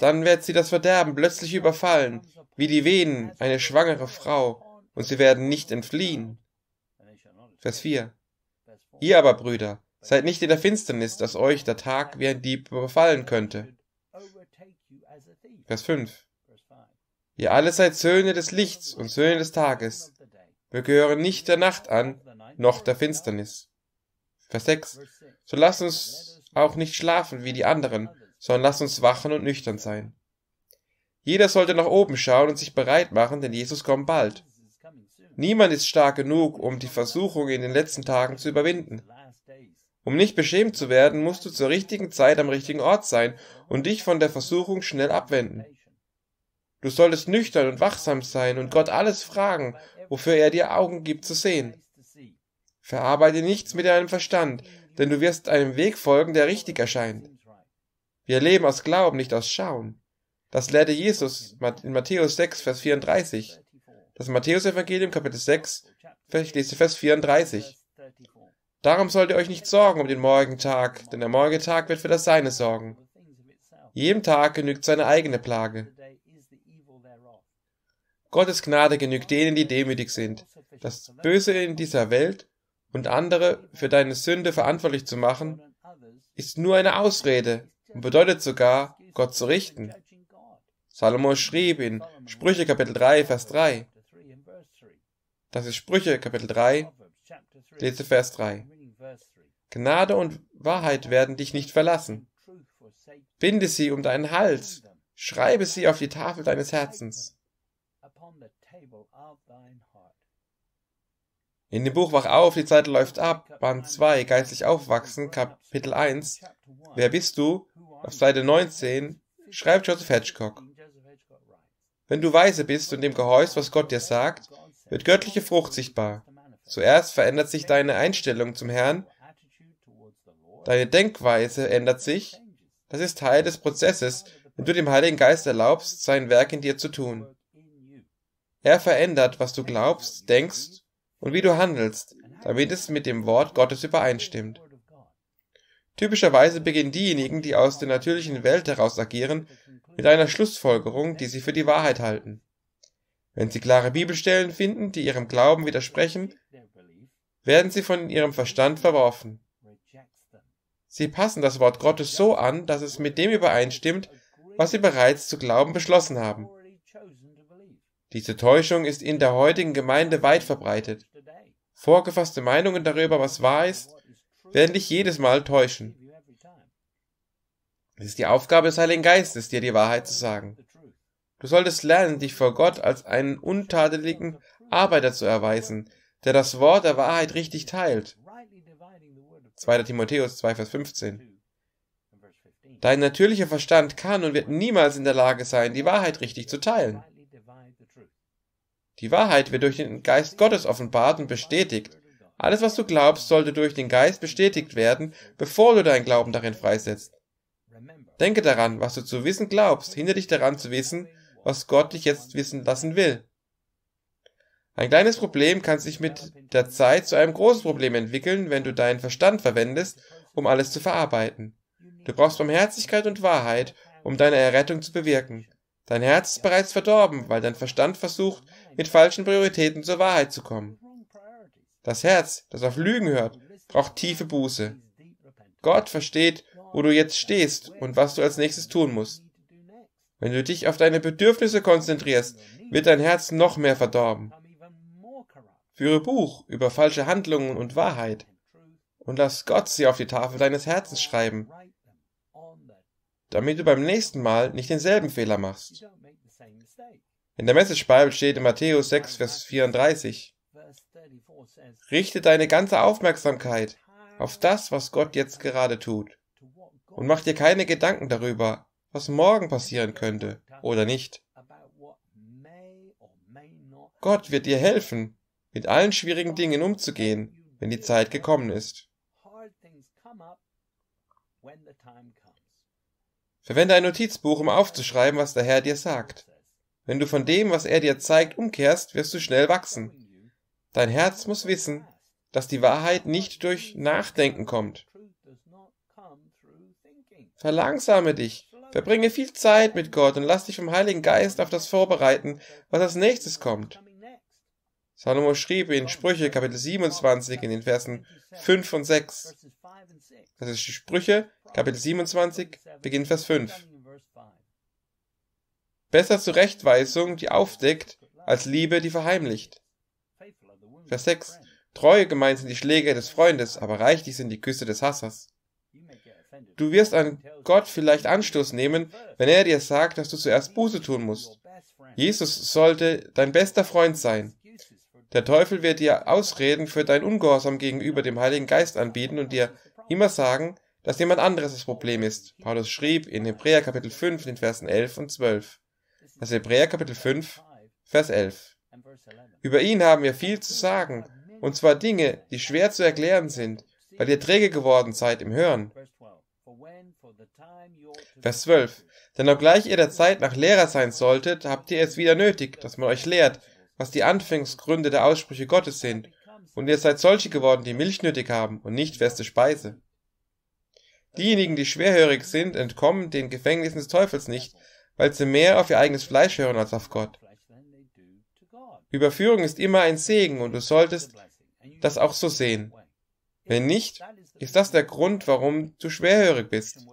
A: dann wird sie das Verderben plötzlich überfallen, wie die Venen eine schwangere Frau, und sie werden nicht entfliehen. Vers 4. Ihr aber, Brüder, seid nicht in der Finsternis, dass euch der Tag wie ein Dieb überfallen könnte. Vers 5. Ihr alle seid Söhne des Lichts und Söhne des Tages. Wir gehören nicht der Nacht an, noch der Finsternis. Vers 6. So lasst uns auch nicht schlafen wie die anderen, sondern lasst uns wachen und nüchtern sein. Jeder sollte nach oben schauen und sich bereit machen, denn Jesus kommt bald. Niemand ist stark genug, um die Versuchung in den letzten Tagen zu überwinden. Um nicht beschämt zu werden, musst du zur richtigen Zeit am richtigen Ort sein und dich von der Versuchung schnell abwenden. Du solltest nüchtern und wachsam sein und Gott alles fragen, wofür er dir Augen gibt zu sehen. Verarbeite nichts mit deinem Verstand, denn du wirst einem Weg folgen, der richtig erscheint. Wir leben aus Glauben, nicht aus Schauen. Das lehrte Jesus in Matthäus 6, Vers 34. Das Matthäus-Evangelium, Kapitel 6, ich lese Vers 34. Darum sollt ihr euch nicht sorgen um den Morgentag, denn der Morgentag wird für das Seine sorgen. Jedem Tag genügt seine eigene Plage. Gottes Gnade genügt denen, die demütig sind. Das Böse in dieser Welt und andere für deine Sünde verantwortlich zu machen, ist nur eine Ausrede und bedeutet sogar, Gott zu richten. Salomo schrieb in Sprüche Kapitel 3, Vers 3. Das ist Sprüche Kapitel 3, letzte Vers 3. Gnade und Wahrheit werden dich nicht verlassen. Binde sie um deinen Hals Schreibe sie auf die Tafel deines Herzens. In dem Buch Wach auf, die Zeit läuft ab, Band 2, Geistlich aufwachsen, Kapitel 1. Wer bist du? Auf Seite 19 schreibt Joseph Hedgecock. Wenn du weise bist und dem gehorchst, was Gott dir sagt, wird göttliche Frucht sichtbar. Zuerst verändert sich deine Einstellung zum Herrn, deine Denkweise ändert sich. Das ist Teil des Prozesses, wenn du dem Heiligen Geist erlaubst, sein Werk in dir zu tun. Er verändert, was du glaubst, denkst und wie du handelst, damit es mit dem Wort Gottes übereinstimmt. Typischerweise beginnen diejenigen, die aus der natürlichen Welt heraus agieren, mit einer Schlussfolgerung, die sie für die Wahrheit halten. Wenn sie klare Bibelstellen finden, die ihrem Glauben widersprechen, werden sie von ihrem Verstand verworfen. Sie passen das Wort Gottes so an, dass es mit dem übereinstimmt, was sie bereits zu glauben beschlossen haben. Diese Täuschung ist in der heutigen Gemeinde weit verbreitet. Vorgefasste Meinungen darüber, was wahr ist, werden dich jedes Mal täuschen. Es ist die Aufgabe des Heiligen Geistes, dir die Wahrheit zu sagen. Du solltest lernen, dich vor Gott als einen untadeligen Arbeiter zu erweisen, der das Wort der Wahrheit richtig teilt. 2. Timotheus 2, Vers 15. Dein natürlicher Verstand kann und wird niemals in der Lage sein, die Wahrheit richtig zu teilen. Die Wahrheit wird durch den Geist Gottes offenbart und bestätigt. Alles, was du glaubst, sollte durch den Geist bestätigt werden, bevor du deinen Glauben darin freisetzt. Denke daran, was du zu wissen glaubst, hindere dich daran zu wissen, was Gott dich jetzt wissen lassen will. Ein kleines Problem kann sich mit der Zeit zu einem großen Problem entwickeln, wenn du deinen Verstand verwendest, um alles zu verarbeiten. Du brauchst Barmherzigkeit und Wahrheit, um deine Errettung zu bewirken. Dein Herz ist bereits verdorben, weil dein Verstand versucht, mit falschen Prioritäten zur Wahrheit zu kommen. Das Herz, das auf Lügen hört, braucht tiefe Buße. Gott versteht, wo du jetzt stehst und was du als nächstes tun musst. Wenn du dich auf deine Bedürfnisse konzentrierst, wird dein Herz noch mehr verdorben. Führe Buch über falsche Handlungen und Wahrheit und lass Gott sie auf die Tafel deines Herzens schreiben, damit du beim nächsten Mal nicht denselben Fehler machst. In der Message Bible steht in Matthäus 6, Vers 34, Richte deine ganze Aufmerksamkeit auf das, was Gott jetzt gerade tut, und mach dir keine Gedanken darüber, was morgen passieren könnte oder nicht. Gott wird dir helfen, mit allen schwierigen Dingen umzugehen, wenn die Zeit gekommen ist. Verwende ein Notizbuch, um aufzuschreiben, was der Herr dir sagt. Wenn du von dem, was er dir zeigt, umkehrst, wirst du schnell wachsen. Dein Herz muss wissen, dass die Wahrheit nicht durch Nachdenken kommt. Verlangsame dich, verbringe viel Zeit mit Gott und lass dich vom Heiligen Geist auf das vorbereiten, was als nächstes kommt. Salomo schrieb in Sprüche Kapitel 27 in den Versen 5 und 6. Das ist die Sprüche Kapitel 27, Beginn Vers 5. Besser Zurechtweisung, die aufdeckt, als Liebe, die verheimlicht. Vers 6. Treue gemeint sind die Schläge des Freundes, aber reichlich sind die Küsse des Hassers. Du wirst an Gott vielleicht Anstoß nehmen, wenn er dir sagt, dass du zuerst Buße tun musst. Jesus sollte dein bester Freund sein. Der Teufel wird dir Ausreden für dein Ungehorsam gegenüber dem Heiligen Geist anbieten und dir immer sagen, dass jemand anderes das Problem ist. Paulus schrieb in Hebräer Kapitel 5, den Versen 11 und 12. Das also Hebräer Kapitel 5, Vers 11. Über ihn haben wir viel zu sagen, und zwar Dinge, die schwer zu erklären sind, weil ihr träge geworden seid im Hören. Vers 12. Denn obgleich ihr der Zeit nach Lehrer sein solltet, habt ihr es wieder nötig, dass man euch lehrt, was die Anfangsgründe der Aussprüche Gottes sind, und ihr seid solche geworden, die Milch nötig haben und nicht feste Speise. Diejenigen, die schwerhörig sind, entkommen den Gefängnissen des Teufels nicht, weil sie mehr auf ihr eigenes Fleisch hören als auf Gott. Überführung ist immer ein Segen und du solltest das auch so sehen. Wenn nicht, ist das der Grund, warum du schwerhörig bist.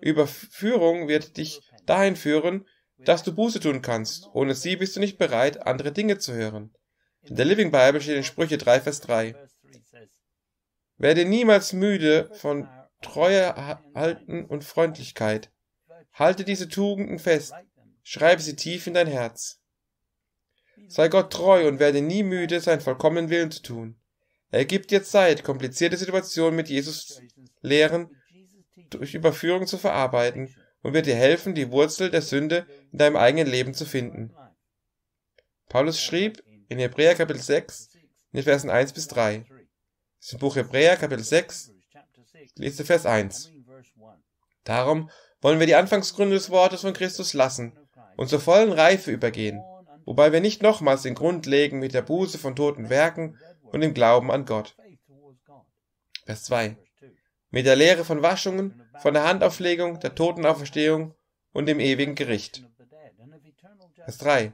A: Überführung wird dich dahin führen, dass du Buße tun kannst. Ohne sie bist du nicht bereit, andere Dinge zu hören. In der Living Bible steht in Sprüche 3, Vers 3. Werde niemals müde, von Treue halten und Freundlichkeit. Halte diese Tugenden fest, schreibe sie tief in dein Herz. Sei Gott treu und werde nie müde, seinen vollkommenen Willen zu tun. Er gibt dir Zeit, komplizierte Situationen mit Jesus Lehren durch Überführung zu verarbeiten und wird dir helfen, die Wurzel der Sünde in deinem eigenen Leben zu finden. Paulus schrieb in Hebräer Kapitel 6, in den Versen 1 bis 3. Das ist im Buch Hebräer Kapitel 6, Lese Vers 1. Darum wollen wir die Anfangsgründe des Wortes von Christus lassen und zur vollen Reife übergehen, wobei wir nicht nochmals den Grund legen mit der Buße von toten Werken und dem Glauben an Gott. Vers 2. Mit der Lehre von Waschungen, von der Handauflegung, der Totenauferstehung und dem ewigen Gericht. Vers 3.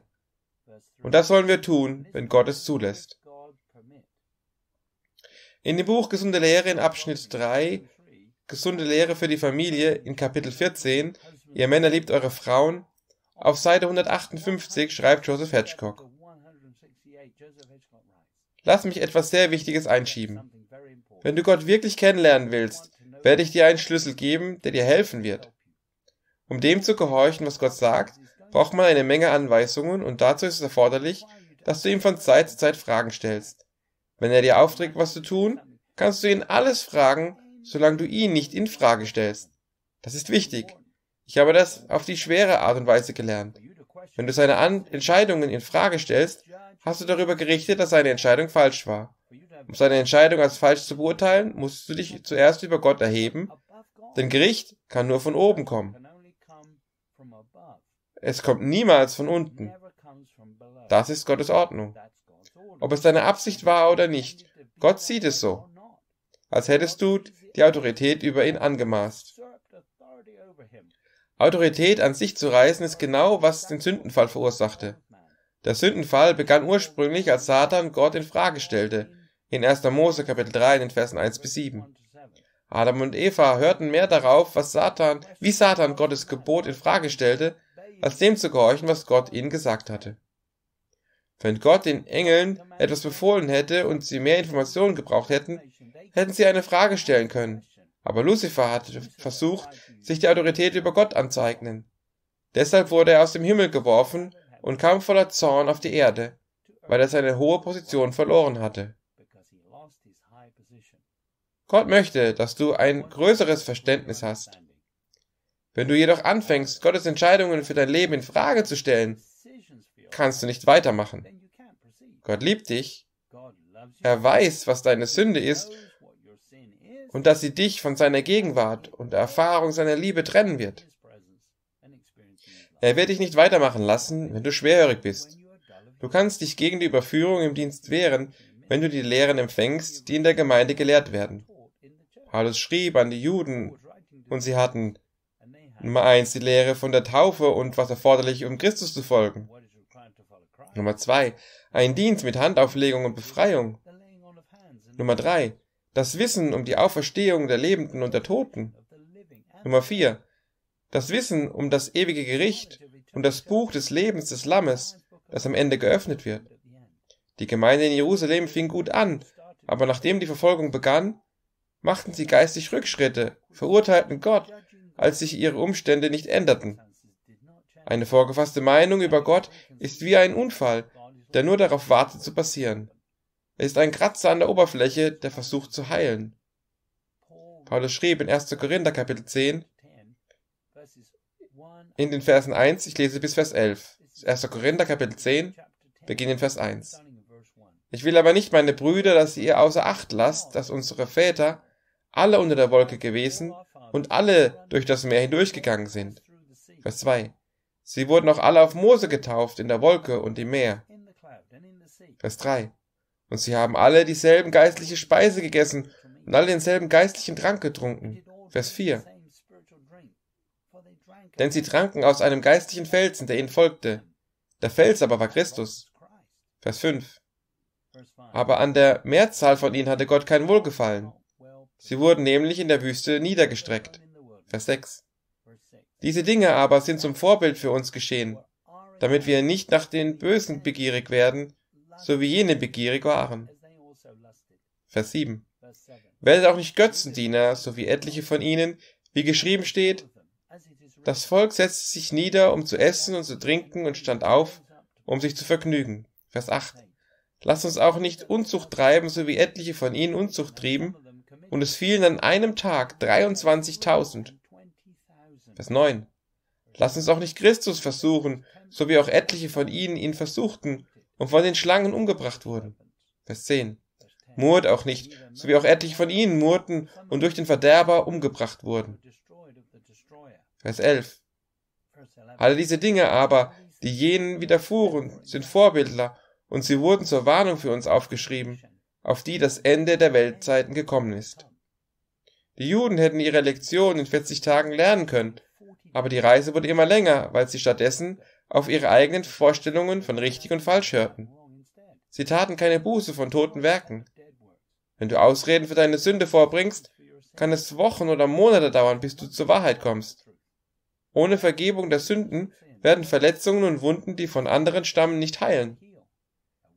A: Und das wollen wir tun, wenn Gott es zulässt. In dem Buch Gesunde Lehre in Abschnitt 3, Gesunde Lehre für die Familie in Kapitel 14, Ihr Männer liebt eure Frauen, auf Seite 158 schreibt Joseph Hedgecock. Lass mich etwas sehr Wichtiges einschieben. Wenn du Gott wirklich kennenlernen willst, werde ich dir einen Schlüssel geben, der dir helfen wird. Um dem zu gehorchen, was Gott sagt, braucht man eine Menge Anweisungen und dazu ist es erforderlich, dass du ihm von Zeit zu Zeit Fragen stellst. Wenn er dir aufträgt, was zu tun, kannst du ihn alles fragen, solange du ihn nicht in Frage stellst. Das ist wichtig. Ich habe das auf die schwere Art und Weise gelernt. Wenn du seine An Entscheidungen in Frage stellst, hast du darüber gerichtet, dass seine Entscheidung falsch war. Um seine Entscheidung als falsch zu beurteilen, musst du dich zuerst über Gott erheben, denn Gericht kann nur von oben kommen. Es kommt niemals von unten. Das ist Gottes Ordnung ob es deine Absicht war oder nicht. Gott sieht es so, als hättest du die Autorität über ihn angemaßt. Autorität an sich zu reißen ist genau, was den Sündenfall verursachte. Der Sündenfall begann ursprünglich, als Satan Gott in Frage stellte, in 1. Mose Kapitel 3 in den Versen 1 bis 7. Adam und Eva hörten mehr darauf, was Satan, wie Satan Gottes Gebot in Frage stellte, als dem zu gehorchen, was Gott ihnen gesagt hatte. Wenn Gott den Engeln etwas befohlen hätte und sie mehr Informationen gebraucht hätten, hätten sie eine Frage stellen können. Aber Lucifer hatte versucht, sich die Autorität über Gott anzueignen. Deshalb wurde er aus dem Himmel geworfen und kam voller Zorn auf die Erde, weil er seine hohe Position verloren hatte. Gott möchte, dass du ein größeres Verständnis hast. Wenn du jedoch anfängst, Gottes Entscheidungen für dein Leben in Frage zu stellen, kannst du nicht weitermachen. Gott liebt dich. Er weiß, was deine Sünde ist und dass sie dich von seiner Gegenwart und der Erfahrung seiner Liebe trennen wird. Er wird dich nicht weitermachen lassen, wenn du schwerhörig bist. Du kannst dich gegen die Überführung im Dienst wehren, wenn du die Lehren empfängst, die in der Gemeinde gelehrt werden. Paulus schrieb an die Juden, und sie hatten Nummer eins die Lehre von der Taufe und was erforderlich, um Christus zu folgen. Nummer zwei, ein Dienst mit Handauflegung und Befreiung. Nummer drei, das Wissen um die Auferstehung der Lebenden und der Toten. Nummer vier, das Wissen um das ewige Gericht und das Buch des Lebens des Lammes, das am Ende geöffnet wird. Die Gemeinde in Jerusalem fing gut an, aber nachdem die Verfolgung begann, machten sie geistig Rückschritte, verurteilten Gott, als sich ihre Umstände nicht änderten. Eine vorgefasste Meinung über Gott ist wie ein Unfall, der nur darauf wartet zu passieren. Er ist ein Kratzer an der Oberfläche, der versucht zu heilen. Paulus schrieb in 1. Korinther Kapitel 10, in den Versen 1, ich lese bis Vers 11. 1. Korinther Kapitel 10, Beginn in Vers 1. Ich will aber nicht, meine Brüder, dass ihr außer Acht lasst, dass unsere Väter alle unter der Wolke gewesen und alle durch das Meer hindurchgegangen sind. Vers 2. Sie wurden auch alle auf Mose getauft in der Wolke und im Meer. Vers 3. Und sie haben alle dieselben geistliche Speise gegessen und alle denselben geistlichen Trank getrunken. Vers 4. Denn sie tranken aus einem geistlichen Felsen, der ihnen folgte. Der Fels aber war Christus. Vers 5. Aber an der Mehrzahl von ihnen hatte Gott kein Wohlgefallen. Sie wurden nämlich in der Wüste niedergestreckt. Vers 6. Diese Dinge aber sind zum Vorbild für uns geschehen, damit wir nicht nach den Bösen begierig werden, so wie jene begierig waren. Vers 7. Werdet auch nicht Götzendiener, so wie etliche von ihnen, wie geschrieben steht, das Volk setzte sich nieder, um zu essen und zu trinken und stand auf, um sich zu vergnügen. Vers 8. Lasst uns auch nicht Unzucht treiben, so wie etliche von ihnen Unzucht trieben, und es fielen an einem Tag 23.000. Vers 9. Lass uns auch nicht Christus versuchen, so wie auch etliche von ihnen ihn versuchten und von den Schlangen umgebracht wurden. Vers 10. Murrt auch nicht, so wie auch etliche von ihnen murrten und durch den Verderber umgebracht wurden. Vers 11. Alle diese Dinge aber, die jenen widerfuhren, sind Vorbildler und sie wurden zur Warnung für uns aufgeschrieben, auf die das Ende der Weltzeiten gekommen ist. Die Juden hätten ihre Lektion in 40 Tagen lernen können, aber die Reise wurde immer länger, weil sie stattdessen auf ihre eigenen Vorstellungen von richtig und falsch hörten. Sie taten keine Buße von toten Werken. Wenn du Ausreden für deine Sünde vorbringst, kann es Wochen oder Monate dauern, bis du zur Wahrheit kommst. Ohne Vergebung der Sünden werden Verletzungen und Wunden, die von anderen stammen, nicht heilen.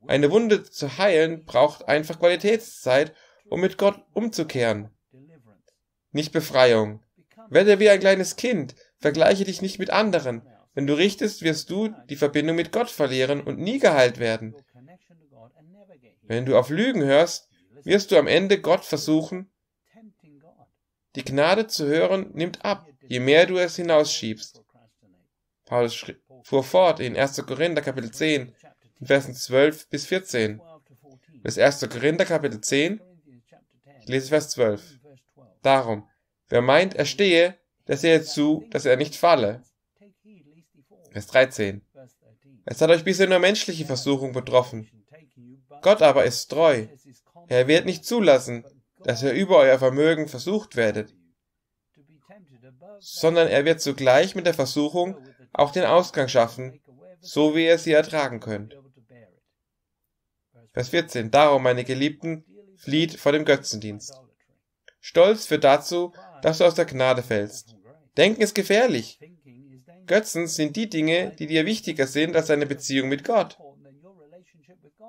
A: Eine Wunde zu heilen braucht einfach Qualitätszeit, um mit Gott umzukehren. Nicht Befreiung. Werde wie ein kleines Kind, Vergleiche dich nicht mit anderen. Wenn du richtest, wirst du die Verbindung mit Gott verlieren und nie geheilt werden. Wenn du auf Lügen hörst, wirst du am Ende Gott versuchen. Die Gnade zu hören nimmt ab, je mehr du es hinausschiebst. Paulus fuhr fort in 1. Korinther Kapitel 10, Versen 12 bis 14. Das 1. Korinther Kapitel 10, ich lese Vers 12. Darum, wer meint, er stehe, dass sehe zu, dass er nicht falle. Vers 13. Es hat euch bisher nur menschliche Versuchung betroffen. Gott aber ist treu. Er wird nicht zulassen, dass ihr über euer Vermögen versucht werdet, sondern er wird zugleich mit der Versuchung auch den Ausgang schaffen, so wie ihr sie ertragen könnt. Vers 14. Darum, meine Geliebten, flieht vor dem Götzendienst. Stolz führt dazu, dass du aus der Gnade fällst. Denken ist gefährlich. Götzen sind die Dinge, die dir wichtiger sind als deine Beziehung mit Gott.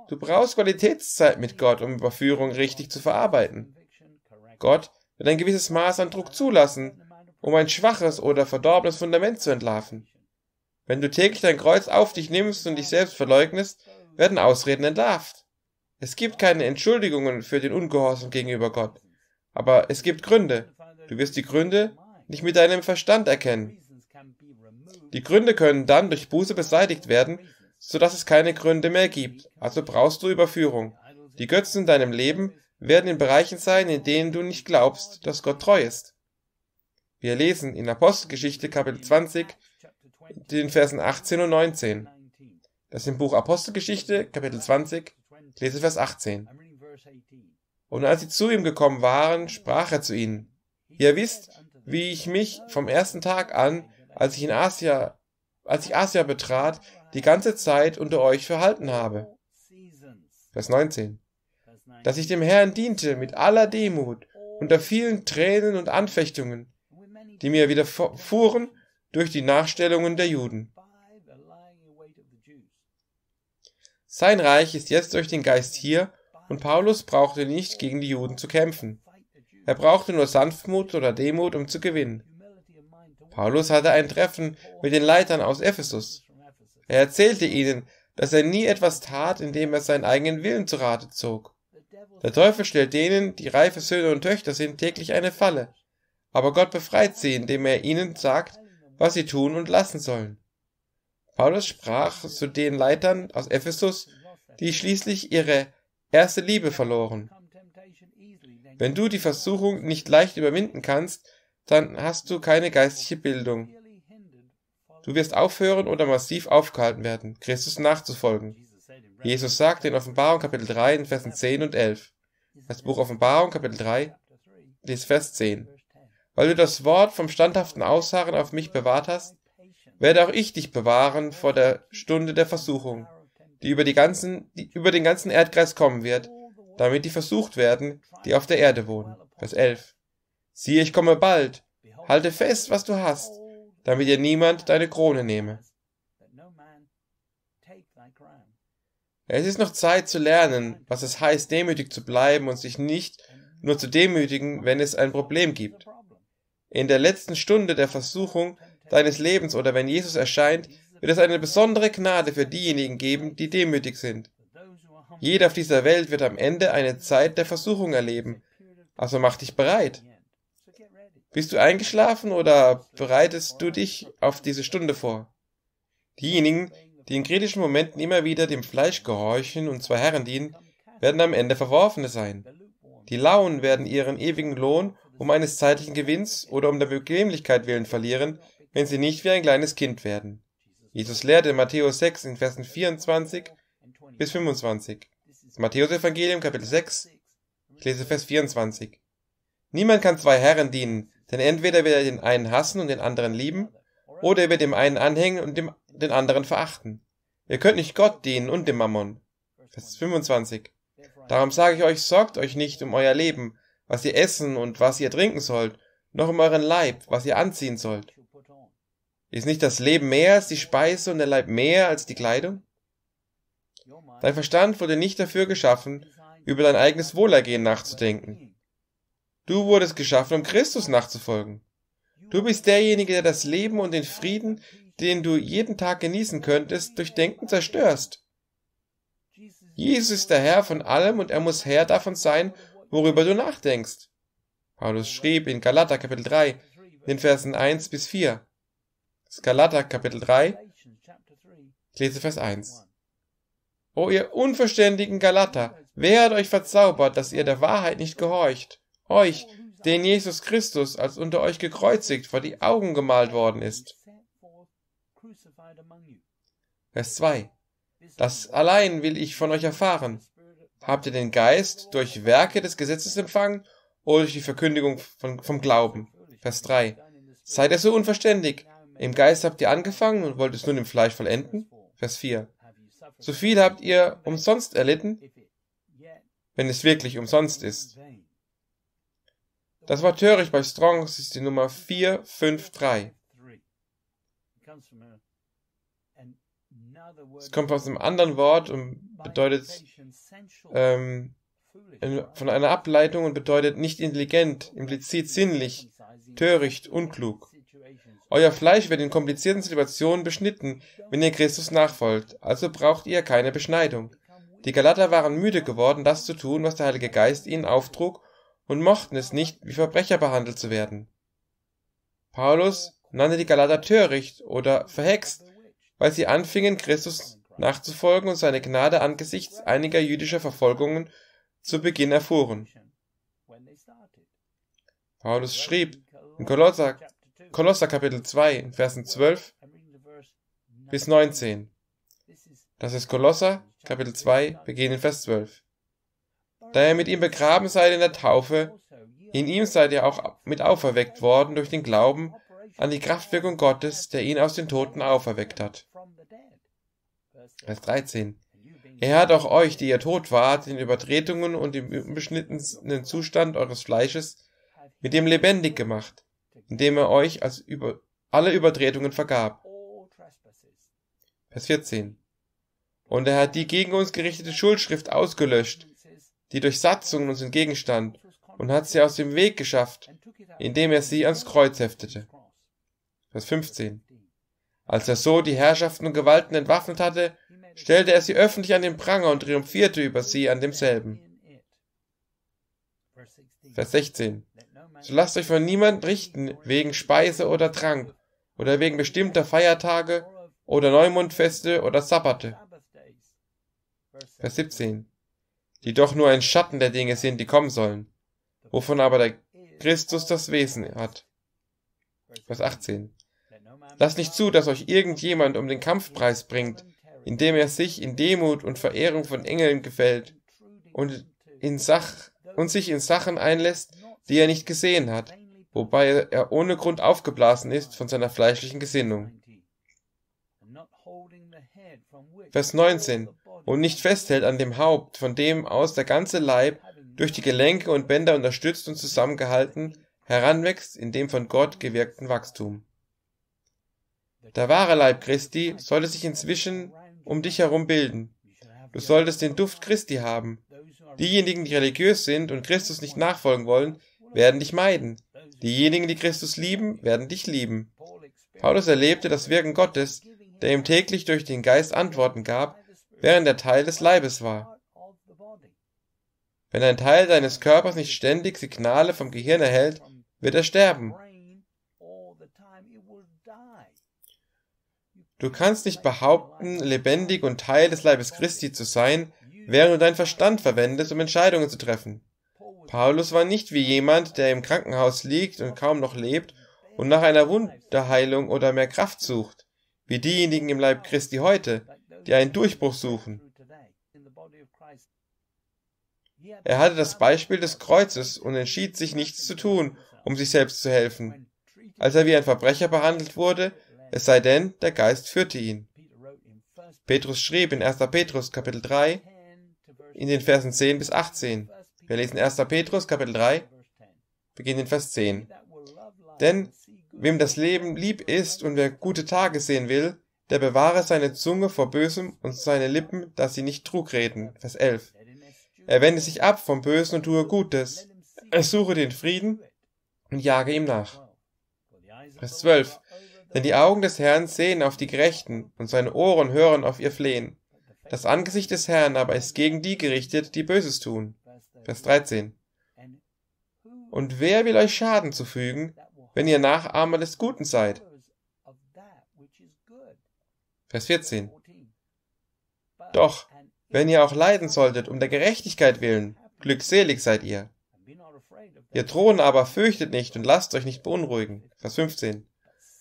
A: Du brauchst Qualitätszeit mit Gott, um Überführung richtig zu verarbeiten. Gott wird ein gewisses Maß an Druck zulassen, um ein schwaches oder verdorbenes Fundament zu entlarven. Wenn du täglich dein Kreuz auf dich nimmst und dich selbst verleugnest, werden Ausreden entlarvt. Es gibt keine Entschuldigungen für den Ungehorsam gegenüber Gott, aber es gibt Gründe, Du wirst die Gründe nicht mit deinem Verstand erkennen. Die Gründe können dann durch Buße beseitigt werden, sodass es keine Gründe mehr gibt. Also brauchst du Überführung. Die Götzen in deinem Leben werden in Bereichen sein, in denen du nicht glaubst, dass Gott treu ist. Wir lesen in Apostelgeschichte Kapitel 20, den Versen 18 und 19. Das ist im Buch Apostelgeschichte, Kapitel 20, lese Vers 18. Und als sie zu ihm gekommen waren, sprach er zu ihnen, Ihr wisst, wie ich mich vom ersten Tag an, als ich in Asia, als ich Asia betrat, die ganze Zeit unter euch verhalten habe. Vers 19. Dass ich dem Herrn diente mit aller Demut, unter vielen Tränen und Anfechtungen, die mir widerfuhren durch die Nachstellungen der Juden. Sein Reich ist jetzt durch den Geist hier und Paulus brauchte nicht gegen die Juden zu kämpfen. Er brauchte nur Sanftmut oder Demut, um zu gewinnen. Paulus hatte ein Treffen mit den Leitern aus Ephesus. Er erzählte ihnen, dass er nie etwas tat, indem er seinen eigenen Willen zu Rate zog. Der Teufel stellt denen, die reife Söhne und Töchter sind, täglich eine Falle. Aber Gott befreit sie, indem er ihnen sagt, was sie tun und lassen sollen. Paulus sprach zu den Leitern aus Ephesus, die schließlich ihre erste Liebe verloren. Wenn du die Versuchung nicht leicht überwinden kannst, dann hast du keine geistliche Bildung. Du wirst aufhören oder massiv aufgehalten werden, Christus nachzufolgen. Jesus sagt in Offenbarung Kapitel 3 in Versen 10 und 11. Das Buch Offenbarung Kapitel 3, des Vers 10. Weil du das Wort vom standhaften Ausharren auf mich bewahrt hast, werde auch ich dich bewahren vor der Stunde der Versuchung, die über, ganzen, die über den ganzen Erdkreis kommen wird, damit die versucht werden, die auf der Erde wohnen. Vers 11. Siehe, ich komme bald. Halte fest, was du hast, damit dir niemand deine Krone nehme. Es ist noch Zeit zu lernen, was es heißt, demütig zu bleiben und sich nicht nur zu demütigen, wenn es ein Problem gibt. In der letzten Stunde der Versuchung deines Lebens oder wenn Jesus erscheint, wird es eine besondere Gnade für diejenigen geben, die demütig sind. Jeder auf dieser Welt wird am Ende eine Zeit der Versuchung erleben. Also mach dich bereit. Bist du eingeschlafen oder bereitest du dich auf diese Stunde vor? Diejenigen, die in kritischen Momenten immer wieder dem Fleisch gehorchen und zwei Herren dienen, werden am Ende Verworfene sein. Die Lauen werden ihren ewigen Lohn um eines zeitlichen Gewinns oder um der Bequemlichkeit willen verlieren, wenn sie nicht wie ein kleines Kind werden. Jesus lehrte in Matthäus 6 in Versen 24 bis 25. Matthäus Evangelium Kapitel 6. Ich lese Vers 24. Niemand kann zwei Herren dienen, denn entweder wird er den einen hassen und den anderen lieben, oder er wird dem einen anhängen und dem, den anderen verachten. Ihr könnt nicht Gott dienen und dem Mammon. Vers 25. Darum sage ich euch, sorgt euch nicht um euer Leben, was ihr essen und was ihr trinken sollt, noch um euren Leib, was ihr anziehen sollt. Ist nicht das Leben mehr als die Speise und der Leib mehr als die Kleidung? Dein Verstand wurde nicht dafür geschaffen, über dein eigenes Wohlergehen nachzudenken. Du wurdest geschaffen, um Christus nachzufolgen. Du bist derjenige, der das Leben und den Frieden, den du jeden Tag genießen könntest, durch Denken zerstörst. Jesus ist der Herr von allem und er muss Herr davon sein, worüber du nachdenkst. Paulus schrieb in Galater Kapitel 3, den Versen 1 bis 4. Das Galater Kapitel 3, ich lese Vers 1. O ihr unverständigen Galater, wer hat euch verzaubert, dass ihr der Wahrheit nicht gehorcht? Euch, den Jesus Christus als unter euch gekreuzigt vor die Augen gemalt worden ist. Vers 2. Das allein will ich von euch erfahren. Habt ihr den Geist durch Werke des Gesetzes empfangen oder durch die Verkündigung von, vom Glauben? Vers 3. Seid ihr so unverständig? Im Geist habt ihr angefangen und wollt es nun im Fleisch vollenden? Vers 4. So viel habt ihr umsonst erlitten, wenn es wirklich umsonst ist. Das war töricht bei Strongs, ist die Nummer 453. Es kommt aus einem anderen Wort und bedeutet ähm, von einer Ableitung und bedeutet nicht intelligent, implizit sinnlich, töricht, unklug. Euer Fleisch wird in komplizierten Situationen beschnitten, wenn ihr Christus nachfolgt, also braucht ihr keine Beschneidung. Die Galater waren müde geworden, das zu tun, was der Heilige Geist ihnen auftrug, und mochten es nicht, wie Verbrecher behandelt zu werden. Paulus nannte die Galater töricht oder verhext, weil sie anfingen, Christus nachzufolgen und seine Gnade angesichts einiger jüdischer Verfolgungen zu Beginn erfuhren. Paulus schrieb in Kolosser Kolosser Kapitel 2, Versen 12 bis 19. Das ist Kolosser Kapitel 2, beginnend Vers 12. Da ihr mit ihm begraben seid in der Taufe, in ihm seid ihr auch mit auferweckt worden durch den Glauben an die Kraftwirkung Gottes, der ihn aus den Toten auferweckt hat. Vers 13. Er hat auch euch, die ihr tot wart, in Übertretungen und im unbeschnittenen Zustand eures Fleisches, mit dem lebendig gemacht indem er euch als über, alle Übertretungen vergab. Oh, Vers 14. Und er hat die gegen uns gerichtete Schuldschrift ausgelöscht, die durch Satzungen uns entgegenstand, und hat sie aus dem Weg geschafft, indem er sie ans Kreuz heftete. Vers 15. Als er so die Herrschaften und Gewalten entwaffnet hatte, stellte er sie öffentlich an den Pranger und triumphierte über sie an demselben. Vers 16. So lasst euch von niemand richten wegen Speise oder Trank oder wegen bestimmter Feiertage oder Neumondfeste oder Sabbate. Vers 17. Die doch nur ein Schatten der Dinge sind, die kommen sollen, wovon aber der Christus das Wesen hat. Vers 18. Lasst nicht zu, dass euch irgendjemand um den Kampfpreis bringt, indem er sich in Demut und Verehrung von Engeln gefällt und, in Sach und sich in Sachen einlässt, die er nicht gesehen hat, wobei er ohne Grund aufgeblasen ist von seiner fleischlichen Gesinnung. Vers 19. Und nicht festhält an dem Haupt, von dem aus der ganze Leib durch die Gelenke und Bänder unterstützt und zusammengehalten heranwächst in dem von Gott gewirkten Wachstum. Der wahre Leib Christi sollte sich inzwischen um dich herum bilden. Du solltest den Duft Christi haben. Diejenigen, die religiös sind und Christus nicht nachfolgen wollen, werden dich meiden. Diejenigen, die Christus lieben, werden dich lieben. Paulus erlebte das Wirken Gottes, der ihm täglich durch den Geist Antworten gab, während er Teil des Leibes war. Wenn ein Teil deines Körpers nicht ständig Signale vom Gehirn erhält, wird er sterben. Du kannst nicht behaupten, lebendig und Teil des Leibes Christi zu sein, während du deinen Verstand verwendest, um Entscheidungen zu treffen. Paulus war nicht wie jemand, der im Krankenhaus liegt und kaum noch lebt und nach einer Wunderheilung oder mehr Kraft sucht, wie diejenigen im Leib Christi heute, die einen Durchbruch suchen. Er hatte das Beispiel des Kreuzes und entschied sich nichts zu tun, um sich selbst zu helfen, als er wie ein Verbrecher behandelt wurde, es sei denn, der Geist führte ihn. Petrus schrieb in 1. Petrus Kapitel 3 in den Versen 10 bis 18. Wir lesen 1. Petrus, Kapitel 3, Beginn in Vers 10. Denn wem das Leben lieb ist und wer gute Tage sehen will, der bewahre seine Zunge vor Bösem und seine Lippen, dass sie nicht Trug reden. Vers 11. Er wende sich ab vom Bösen und tue Gutes. Er suche den Frieden und jage ihm nach. Vers 12. Denn die Augen des Herrn sehen auf die Gerechten und seine Ohren hören auf ihr Flehen. Das Angesicht des Herrn aber ist gegen die gerichtet, die Böses tun. Vers 13. Und wer will euch Schaden zufügen, wenn ihr Nachahmer des Guten seid? Vers 14. Doch, wenn ihr auch leiden solltet um der Gerechtigkeit willen, glückselig seid ihr. Ihr Thron aber fürchtet nicht und lasst euch nicht beunruhigen. Vers 15.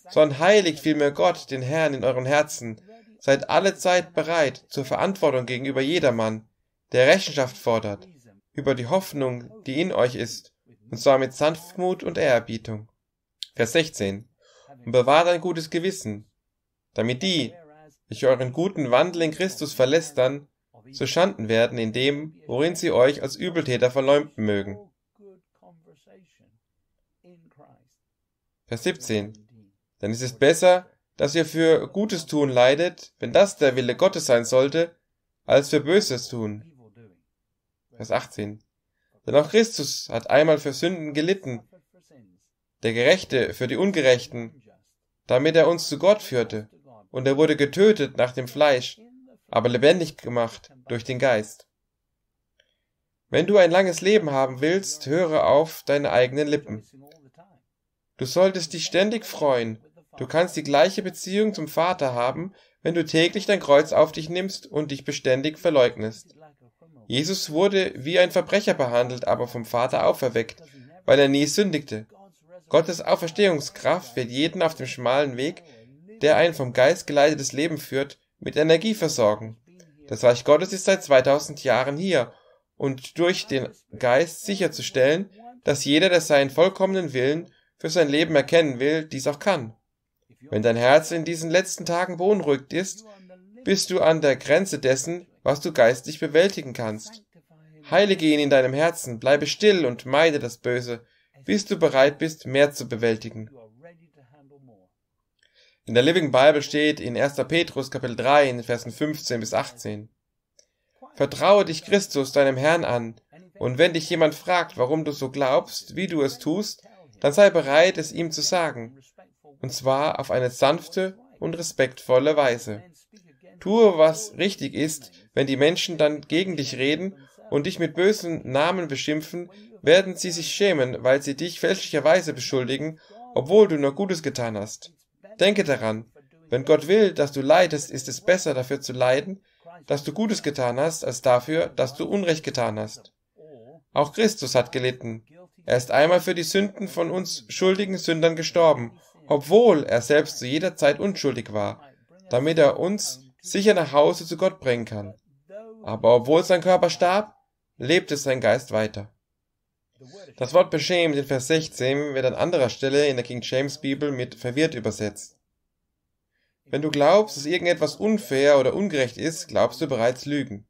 A: Sondern heiligt vielmehr Gott, den Herrn, in euren Herzen. Seid alle Zeit bereit zur Verantwortung gegenüber jedermann, der Rechenschaft fordert über die Hoffnung, die in euch ist, und zwar mit Sanftmut und Ehrerbietung. Vers 16. Und bewahrt ein gutes Gewissen, damit die, welche euren guten Wandel in Christus verlästern, zu Schanden werden in dem, worin sie euch als Übeltäter verleumden mögen. Vers 17. Denn es ist besser, dass ihr für Gutes tun leidet, wenn das der Wille Gottes sein sollte, als für Böses tun. Vers 18. Denn auch Christus hat einmal für Sünden gelitten, der Gerechte für die Ungerechten, damit er uns zu Gott führte. Und er wurde getötet nach dem Fleisch, aber lebendig gemacht durch den Geist. Wenn du ein langes Leben haben willst, höre auf deine eigenen Lippen. Du solltest dich ständig freuen. Du kannst die gleiche Beziehung zum Vater haben, wenn du täglich dein Kreuz auf dich nimmst und dich beständig verleugnest. Jesus wurde wie ein Verbrecher behandelt, aber vom Vater auferweckt, weil er nie sündigte. Gottes Auferstehungskraft wird jeden auf dem schmalen Weg, der ein vom Geist geleitetes Leben führt, mit Energie versorgen. Das Reich Gottes ist seit 2000 Jahren hier und durch den Geist sicherzustellen, dass jeder, der seinen vollkommenen Willen für sein Leben erkennen will, dies auch kann. Wenn dein Herz in diesen letzten Tagen beunruhigt ist, bist du an der Grenze dessen, was du geistig bewältigen kannst. Heilige ihn in deinem Herzen, bleibe still und meide das Böse, bis du bereit bist, mehr zu bewältigen. In der Living Bible steht in 1. Petrus Kapitel 3 in Versen 15 bis 18. Vertraue dich Christus, deinem Herrn, an, und wenn dich jemand fragt, warum du so glaubst, wie du es tust, dann sei bereit, es ihm zu sagen, und zwar auf eine sanfte und respektvolle Weise. Tue, was richtig ist, wenn die Menschen dann gegen dich reden und dich mit bösen Namen beschimpfen, werden sie sich schämen, weil sie dich fälschlicherweise beschuldigen, obwohl du nur Gutes getan hast. Denke daran, wenn Gott will, dass du leidest, ist es besser dafür zu leiden, dass du Gutes getan hast, als dafür, dass du Unrecht getan hast. Auch Christus hat gelitten. Er ist einmal für die Sünden von uns schuldigen Sündern gestorben, obwohl er selbst zu jeder Zeit unschuldig war, damit er uns sicher nach Hause zu Gott bringen kann. Aber obwohl sein Körper starb, lebte sein Geist weiter. Das Wort beschämt in Vers 16 wird an anderer Stelle in der King James Bibel mit verwirrt übersetzt. Wenn du glaubst, dass irgendetwas unfair oder ungerecht ist, glaubst du bereits Lügen.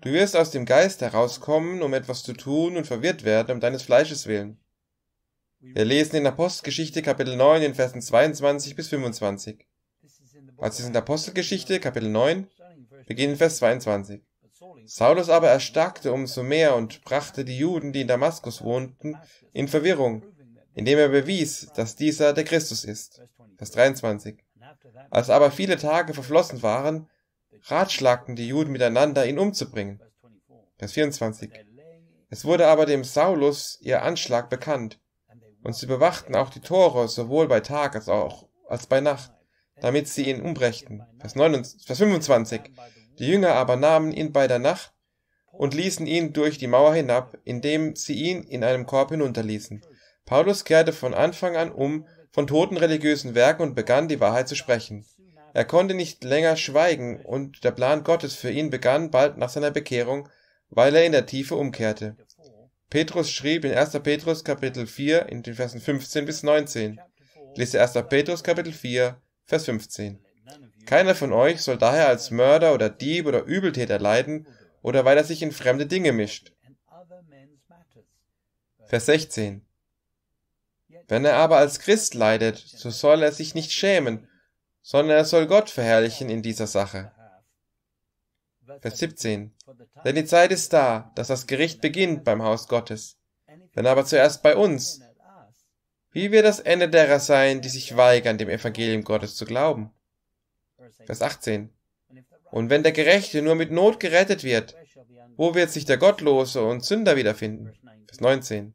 A: Du wirst aus dem Geist herauskommen, um etwas zu tun und verwirrt werden um deines Fleisches willen. Wir lesen in Apostelgeschichte Kapitel 9 in Versen 22 bis 25. Als es in Apostelgeschichte Kapitel 9 wir gehen in Vers 22. Saulus aber erstarkte umso mehr und brachte die Juden, die in Damaskus wohnten, in Verwirrung, indem er bewies, dass dieser der Christus ist. Vers 23. Als aber viele Tage verflossen waren, ratschlagten die Juden miteinander, ihn umzubringen. Vers 24. Es wurde aber dem Saulus ihr Anschlag bekannt, und sie bewachten auch die Tore sowohl bei Tag als auch als bei Nacht damit sie ihn umbrächten. Vers, 25. Die Jünger aber nahmen ihn bei der Nacht und ließen ihn durch die Mauer hinab, indem sie ihn in einem Korb hinunterließen. Paulus kehrte von Anfang an um von toten religiösen Werken und begann die Wahrheit zu sprechen. Er konnte nicht länger schweigen, und der Plan Gottes für ihn begann bald nach seiner Bekehrung, weil er in der Tiefe umkehrte. Petrus schrieb in 1. Petrus Kapitel 4 in den Versen 15 bis 19. Lese 1. Petrus Kapitel 4, Vers 15. Keiner von euch soll daher als Mörder oder Dieb oder Übeltäter leiden oder weil er sich in fremde Dinge mischt. Vers 16. Wenn er aber als Christ leidet, so soll er sich nicht schämen, sondern er soll Gott verherrlichen in dieser Sache. Vers 17. Denn die Zeit ist da, dass das Gericht beginnt beim Haus Gottes. Wenn aber zuerst bei uns, wie wird das Ende derer sein, die sich weigern, dem Evangelium Gottes zu glauben? Vers 18. Und wenn der Gerechte nur mit Not gerettet wird, wo wird sich der Gottlose und Sünder wiederfinden? Vers 19.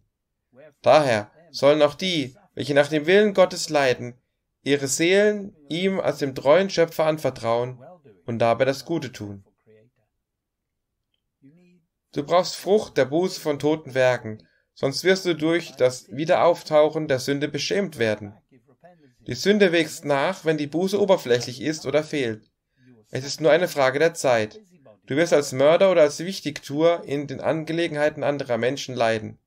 A: Daher sollen auch die, welche nach dem Willen Gottes leiden, ihre Seelen ihm als dem treuen Schöpfer anvertrauen und dabei das Gute tun. Du brauchst Frucht der Buße von toten Werken, sonst wirst du durch das Wiederauftauchen der Sünde beschämt werden. Die Sünde wächst nach, wenn die Buße oberflächlich ist oder fehlt. Es ist nur eine Frage der Zeit. Du wirst als Mörder oder als Wichtigtuer in den Angelegenheiten anderer Menschen leiden.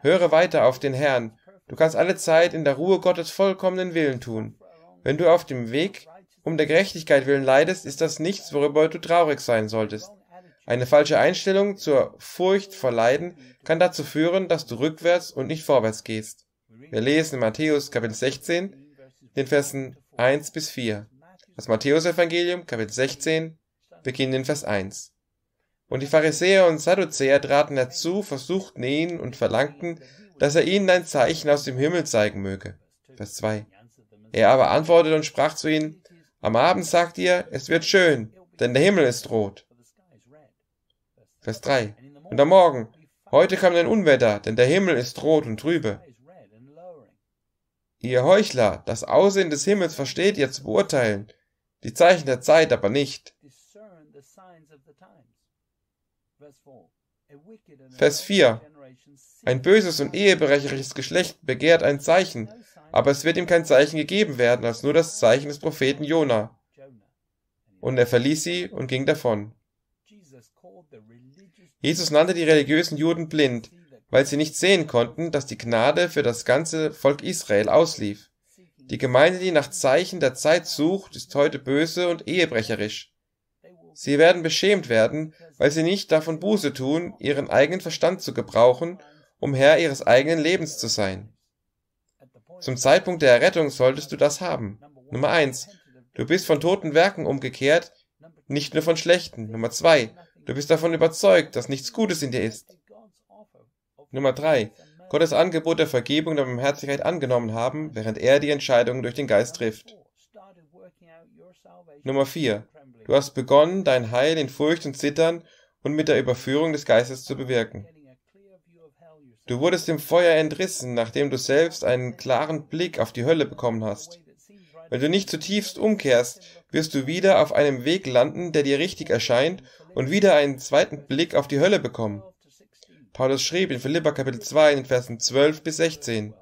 A: Höre weiter auf den Herrn. Du kannst alle Zeit in der Ruhe Gottes vollkommenen Willen tun. Wenn du auf dem Weg um der Gerechtigkeit willen leidest, ist das nichts, worüber du traurig sein solltest. Eine falsche Einstellung zur Furcht vor Leiden kann dazu führen, dass du rückwärts und nicht vorwärts gehst. Wir lesen in Matthäus Kapitel 16, den Versen 1 bis 4. Das Matthäusevangelium Kapitel 16, beginnend in Vers 1. Und die Pharisäer und Sadduzäer traten dazu, versuchten ihn und verlangten, dass er ihnen ein Zeichen aus dem Himmel zeigen möge. Vers 2. Er aber antwortete und sprach zu ihnen, Am Abend sagt ihr, es wird schön, denn der Himmel ist rot. Vers 3. Und am Morgen, heute kam ein Unwetter, denn der Himmel ist rot und trübe. Ihr Heuchler, das Aussehen des Himmels versteht ihr zu beurteilen, die Zeichen der Zeit aber nicht. Vers 4. Ein böses und ehebrecheriges Geschlecht begehrt ein Zeichen, aber es wird ihm kein Zeichen gegeben werden, als nur das Zeichen des Propheten Jona. Und er verließ sie und ging davon. Jesus nannte die religiösen Juden blind, weil sie nicht sehen konnten, dass die Gnade für das ganze Volk Israel auslief. Die Gemeinde, die nach Zeichen der Zeit sucht, ist heute böse und ehebrecherisch. Sie werden beschämt werden, weil sie nicht davon Buße tun, ihren eigenen Verstand zu gebrauchen, um Herr ihres eigenen Lebens zu sein. Zum Zeitpunkt der Errettung solltest du das haben. Nummer eins, Du bist von toten Werken umgekehrt, nicht nur von schlechten. Nummer zwei, Du bist davon überzeugt, dass nichts Gutes in dir ist. Nummer drei: Gottes Angebot der Vergebung der Barmherzigkeit angenommen haben, während er die Entscheidungen durch den Geist trifft. Nummer vier: Du hast begonnen, dein Heil in Furcht und Zittern und mit der Überführung des Geistes zu bewirken. Du wurdest dem Feuer entrissen, nachdem du selbst einen klaren Blick auf die Hölle bekommen hast. Wenn du nicht zutiefst umkehrst, wirst du wieder auf einem Weg landen, der dir richtig erscheint und wieder einen zweiten Blick auf die Hölle bekommen. Paulus schrieb in Philippa Kapitel 2 in den Versen 12 bis 16.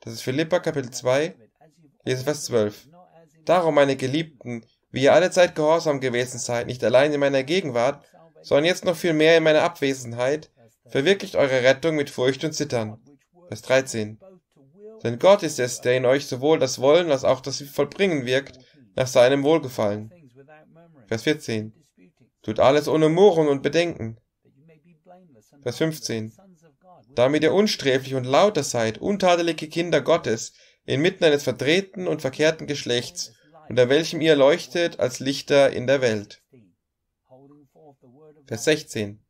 A: Das ist Philippa Kapitel 2, hier ist Vers 12. Darum, meine Geliebten, wie ihr alle Zeit gehorsam gewesen seid, nicht allein in meiner Gegenwart, sondern jetzt noch viel mehr in meiner Abwesenheit, verwirklicht eure Rettung mit Furcht und Zittern. Vers 13. Denn Gott ist es, der in euch sowohl das Wollen als auch das Vollbringen wirkt, nach seinem Wohlgefallen. Vers 14. Tut alles ohne Murren und Bedenken. Vers 15. Damit ihr unsträflich und lauter seid, untadelige Kinder Gottes, inmitten eines verdrehten und verkehrten Geschlechts, unter welchem ihr leuchtet als Lichter in der Welt. Vers 16.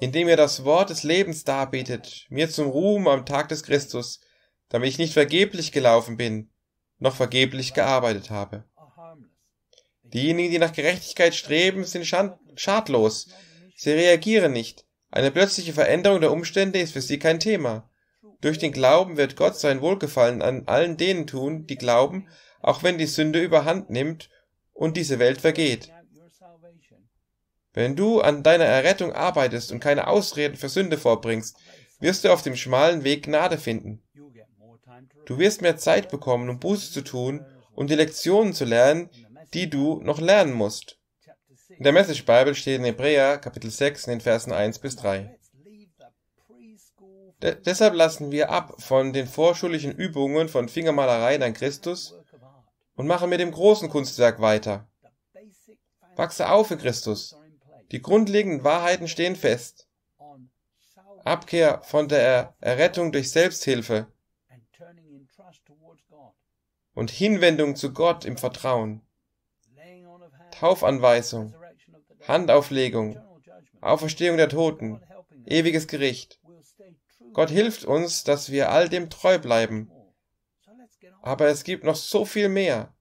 A: Indem ihr das Wort des Lebens darbietet, mir zum Ruhm am Tag des Christus, damit ich nicht vergeblich gelaufen bin, noch vergeblich gearbeitet habe. Diejenigen, die nach Gerechtigkeit streben, sind schadlos. Sie reagieren nicht. Eine plötzliche Veränderung der Umstände ist für sie kein Thema. Durch den Glauben wird Gott sein Wohlgefallen an allen denen tun, die glauben, auch wenn die Sünde überhand nimmt und diese Welt vergeht. Wenn du an deiner Errettung arbeitest und keine Ausreden für Sünde vorbringst, wirst du auf dem schmalen Weg Gnade finden. Du wirst mehr Zeit bekommen, um Buße zu tun und um die Lektionen zu lernen, die du noch lernen musst. In der Message Bible steht in Hebräer Kapitel 6 in den Versen 1 bis 3. De deshalb lassen wir ab von den vorschulischen Übungen von Fingermalereien an Christus und machen mit dem großen Kunstwerk weiter. Wachse auf in Christus. Die grundlegenden Wahrheiten stehen fest. Abkehr von der Errettung durch Selbsthilfe und Hinwendung zu Gott im Vertrauen. Taufanweisung, Handauflegung, Auferstehung der Toten, ewiges Gericht. Gott hilft uns, dass wir all dem treu bleiben. Aber es gibt noch so viel mehr.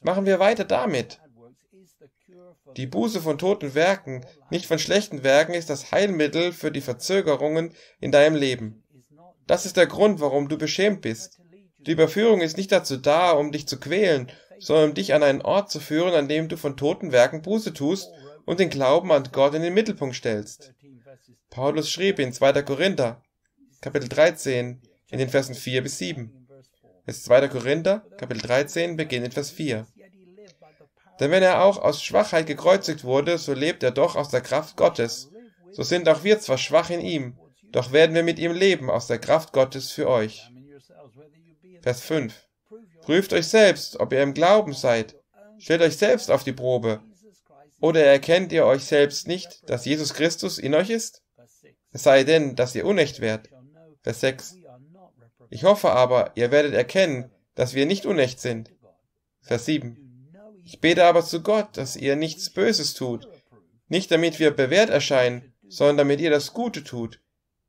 A: Machen wir weiter damit. Die Buße von toten Werken, nicht von schlechten Werken, ist das Heilmittel für die Verzögerungen in deinem Leben. Das ist der Grund, warum du beschämt bist. Die Überführung ist nicht dazu da, um dich zu quälen sondern um dich an einen Ort zu führen, an dem du von toten Werken Buße tust und den Glauben an Gott in den Mittelpunkt stellst. Paulus schrieb in 2. Korinther, Kapitel 13, in den Versen 4 bis 7. Es 2. Korinther, Kapitel 13, Beginn in Vers 4. Denn wenn er auch aus Schwachheit gekreuzigt wurde, so lebt er doch aus der Kraft Gottes. So sind auch wir zwar schwach in ihm, doch werden wir mit ihm leben aus der Kraft Gottes für euch. Vers 5. Prüft euch selbst, ob ihr im Glauben seid. Stellt euch selbst auf die Probe. Oder erkennt ihr euch selbst nicht, dass Jesus Christus in euch ist? Es sei denn, dass ihr unecht werdet. Vers 6. Ich hoffe aber, ihr werdet erkennen, dass wir nicht unecht sind. Vers 7. Ich bete aber zu Gott, dass ihr nichts Böses tut, nicht damit wir bewährt erscheinen, sondern damit ihr das Gute tut,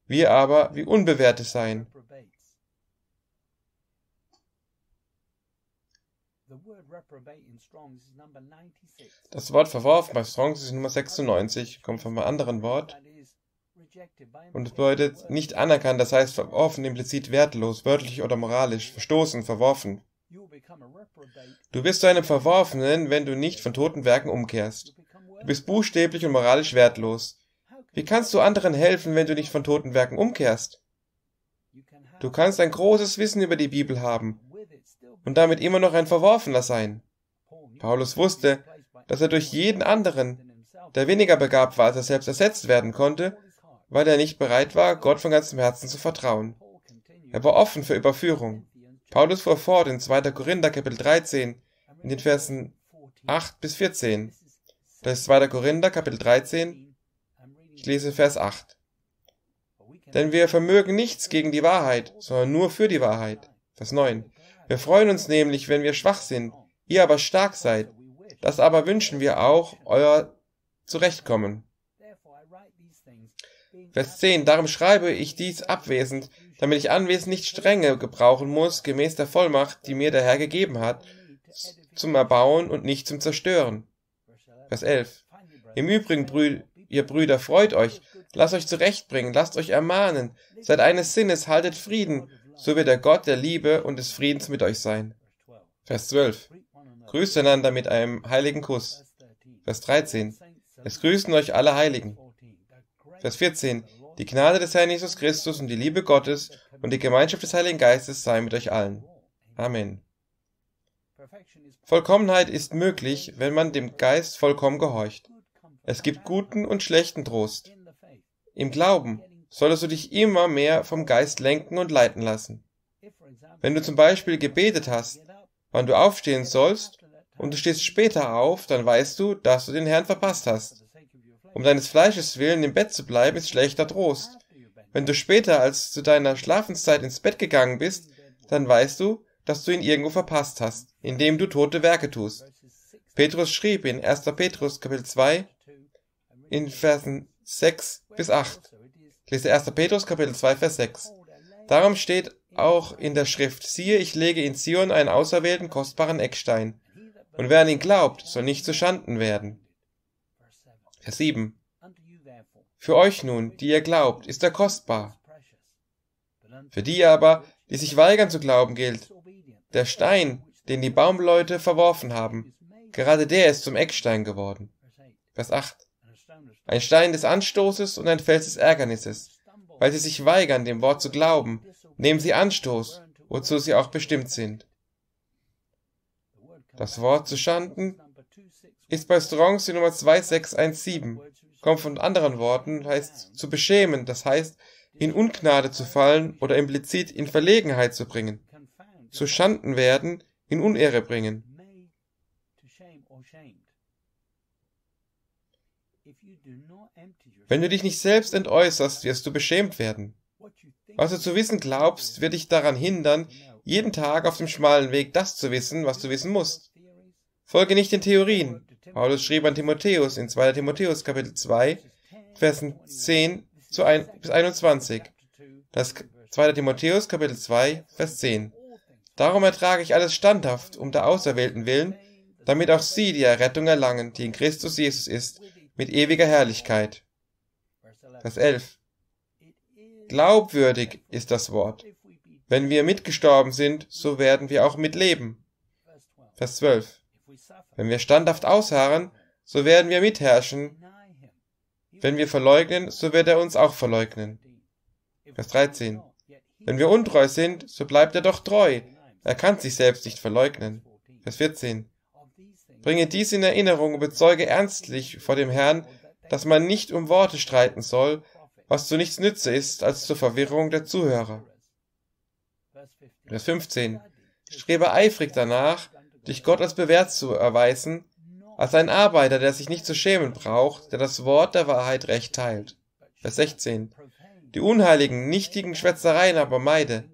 A: wir aber wie Unbewährte seien. Das Wort verworfen bei Strongs ist Nummer 96, kommt von einem anderen Wort und bedeutet nicht anerkannt, das heißt verworfen implizit wertlos, wörtlich oder moralisch, verstoßen, verworfen. Du wirst zu einem Verworfenen, wenn du nicht von toten Werken umkehrst. Du bist buchstäblich und moralisch wertlos. Wie kannst du anderen helfen, wenn du nicht von toten Werken umkehrst? Du kannst ein großes Wissen über die Bibel haben, und damit immer noch ein Verworfener sein. Paulus wusste, dass er durch jeden anderen, der weniger begabt war als er selbst, ersetzt werden konnte, weil er nicht bereit war, Gott von ganzem Herzen zu vertrauen. Er war offen für Überführung. Paulus fuhr fort in 2. Korinther Kapitel 13 in den Versen 8 bis 14. Das ist 2. Korinther Kapitel 13. Ich lese Vers 8. Denn wir vermögen nichts gegen die Wahrheit, sondern nur für die Wahrheit. Vers 9. Wir freuen uns nämlich, wenn wir schwach sind, ihr aber stark seid. Das aber wünschen wir auch, euer Zurechtkommen. Vers 10. Darum schreibe ich dies abwesend, damit ich anwesend nicht Strenge gebrauchen muss, gemäß der Vollmacht, die mir der Herr gegeben hat, zum Erbauen und nicht zum Zerstören. Vers 11. Im Übrigen, Brü ihr Brüder, freut euch, lasst euch zurechtbringen, lasst euch ermahnen, seid eines Sinnes, haltet Frieden, so wird der Gott der Liebe und des Friedens mit euch sein. Vers 12. Grüßt einander mit einem heiligen Kuss. Vers 13. Es grüßen euch alle Heiligen. Vers 14. Die Gnade des Herrn Jesus Christus und die Liebe Gottes und die Gemeinschaft des Heiligen Geistes sei mit euch allen. Amen. Vollkommenheit ist möglich, wenn man dem Geist vollkommen gehorcht. Es gibt guten und schlechten Trost. Im Glauben, solltest du dich immer mehr vom Geist lenken und leiten lassen. Wenn du zum Beispiel gebetet hast, wann du aufstehen sollst, und du stehst später auf, dann weißt du, dass du den Herrn verpasst hast. Um deines Fleisches willen im Bett zu bleiben, ist schlechter Trost. Wenn du später als zu deiner Schlafenszeit ins Bett gegangen bist, dann weißt du, dass du ihn irgendwo verpasst hast, indem du tote Werke tust. Petrus schrieb in 1. Petrus Kapitel 2 in Versen 6 bis 8. Lese 1. Petrus Kapitel 2, Vers 6. Darum steht auch in der Schrift, siehe, ich lege in Zion einen auserwählten, kostbaren Eckstein. Und wer an ihn glaubt, soll nicht zu Schanden werden. Vers 7. Für euch nun, die ihr glaubt, ist er kostbar. Für die aber, die sich weigern zu glauben, gilt, der Stein, den die Baumleute verworfen haben, gerade der ist zum Eckstein geworden. Vers 8 ein Stein des Anstoßes und ein Fels des Ärgernisses. Weil sie sich weigern, dem Wort zu glauben, nehmen sie Anstoß, wozu sie auch bestimmt sind. Das Wort zu schanden ist bei Strongs die Nummer 2617, kommt von anderen Worten, heißt zu beschämen, das heißt, in Ungnade zu fallen oder implizit in Verlegenheit zu bringen, zu Schanden werden, in Unehre bringen. Wenn du dich nicht selbst entäußerst, wirst du beschämt werden. Was du zu wissen glaubst, wird dich daran hindern, jeden Tag auf dem schmalen Weg das zu wissen, was du wissen musst. Folge nicht den Theorien. Paulus schrieb an Timotheus in 2. Timotheus Kapitel 2, Versen 10 bis 21. Das 2. Timotheus Kapitel 2, Vers 10. Darum ertrage ich alles standhaft um der Auserwählten willen, damit auch sie die Errettung erlangen, die in Christus Jesus ist, mit ewiger Herrlichkeit. Vers 11. Glaubwürdig ist das Wort. Wenn wir mitgestorben sind, so werden wir auch mitleben. Vers 12. Wenn wir standhaft ausharren, so werden wir mitherrschen. Wenn wir verleugnen, so wird er uns auch verleugnen. Vers 13. Wenn wir untreu sind, so bleibt er doch treu. Er kann sich selbst nicht verleugnen. Vers 14. Bringe dies in Erinnerung und bezeuge ernstlich vor dem Herrn, dass man nicht um Worte streiten soll, was zu nichts nütze ist als zur Verwirrung der Zuhörer. Vers 15. Strebe eifrig danach, dich Gott als bewährt zu erweisen, als ein Arbeiter, der sich nicht zu schämen braucht, der das Wort der Wahrheit recht teilt. Vers 16. Die unheiligen, nichtigen Schwätzereien aber meide,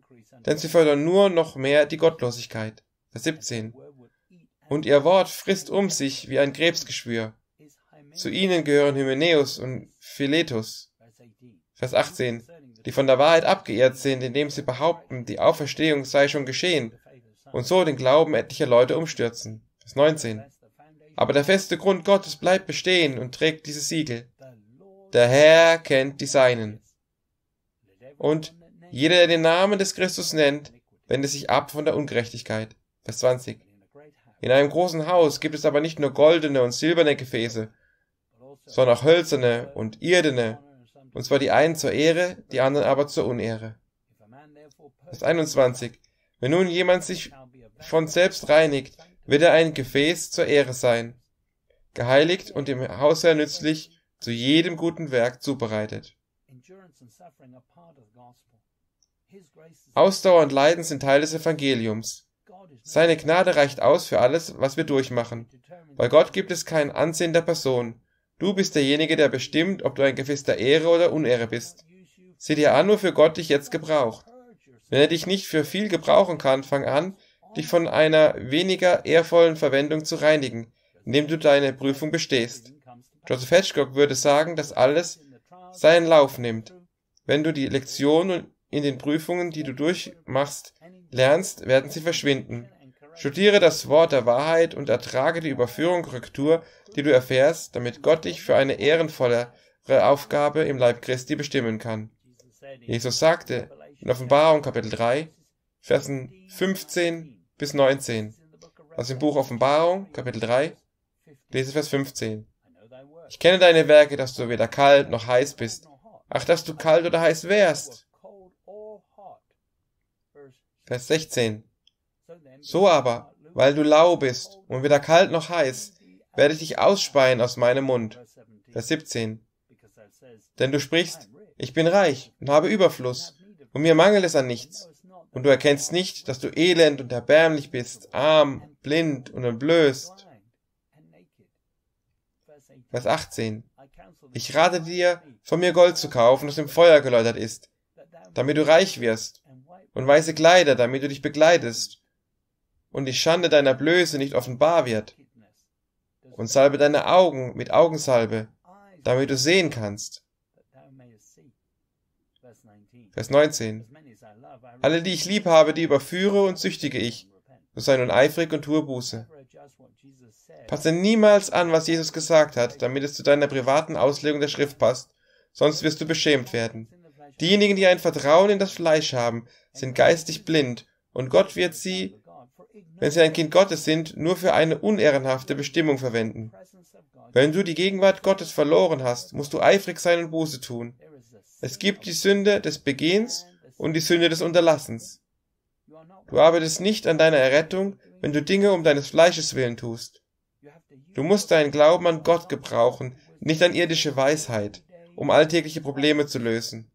A: denn sie fördern nur noch mehr die Gottlosigkeit. Vers 17. Und ihr Wort frisst um sich wie ein Krebsgeschwür, zu ihnen gehören Hymenäus und Philetus. Vers 18, die von der Wahrheit abgeirrt sind, indem sie behaupten, die Auferstehung sei schon geschehen und so den Glauben etlicher Leute umstürzen. Vers 19. Aber der feste Grund Gottes bleibt bestehen und trägt dieses Siegel. Der Herr kennt die Seinen. Und jeder, der den Namen des Christus nennt, wendet sich ab von der Ungerechtigkeit. Vers 20. In einem großen Haus gibt es aber nicht nur goldene und silberne Gefäße, sondern auch hölzerne und irdene, und zwar die einen zur Ehre, die anderen aber zur Unehre. Vers 21. Wenn nun jemand sich von selbst reinigt, wird er ein Gefäß zur Ehre sein, geheiligt und dem Hausherr nützlich, zu jedem guten Werk zubereitet. Ausdauer und Leiden sind Teil des Evangeliums. Seine Gnade reicht aus für alles, was wir durchmachen. Bei Gott gibt es kein Ansehen der Person. Du bist derjenige, der bestimmt, ob du ein Gefäß der Ehre oder Unehre bist. Sieh dir an, wofür Gott dich jetzt gebraucht. Wenn er dich nicht für viel gebrauchen kann, fang an, dich von einer weniger ehrvollen Verwendung zu reinigen, indem du deine Prüfung bestehst. Joseph Hedgecock würde sagen, dass alles seinen Lauf nimmt. Wenn du die Lektionen in den Prüfungen, die du durchmachst, lernst, werden sie verschwinden. Studiere das Wort der Wahrheit und ertrage die Überführung, Korrektur die du erfährst, damit Gott dich für eine ehrenvollere Aufgabe im Leib Christi bestimmen kann. Jesus sagte in Offenbarung Kapitel 3, Versen 15 bis 19, aus dem Buch Offenbarung Kapitel 3, lese Vers 15. Ich kenne deine Werke, dass du weder kalt noch heiß bist. Ach, dass du kalt oder heiß wärst. Vers 16. So aber, weil du lau bist und weder kalt noch heiß, werde ich dich ausspeien aus meinem Mund. Vers 17. Denn du sprichst, ich bin reich und habe Überfluss, und mir mangelt es an nichts. Und du erkennst nicht, dass du elend und erbärmlich bist, arm, blind und entblößt. Vers 18. Ich rate dir, von mir Gold zu kaufen, das im Feuer geläutert ist, damit du reich wirst, und weiße Kleider, damit du dich begleitest, und die Schande deiner Blöße nicht offenbar wird und salbe deine Augen mit Augensalbe, damit du sehen kannst. Vers 19. Alle, die ich lieb habe, die überführe und züchtige ich. So sei nun eifrig und tue Buße. Passe niemals an, was Jesus gesagt hat, damit es zu deiner privaten Auslegung der Schrift passt, sonst wirst du beschämt werden. Diejenigen, die ein Vertrauen in das Fleisch haben, sind geistig blind, und Gott wird sie wenn sie ein Kind Gottes sind, nur für eine unehrenhafte Bestimmung verwenden. Wenn du die Gegenwart Gottes verloren hast, musst du eifrig sein und Buße tun. Es gibt die Sünde des Begehens und die Sünde des Unterlassens. Du arbeitest nicht an deiner Errettung, wenn du Dinge um deines Fleisches willen tust. Du musst deinen Glauben an Gott gebrauchen, nicht an irdische Weisheit, um alltägliche Probleme zu lösen.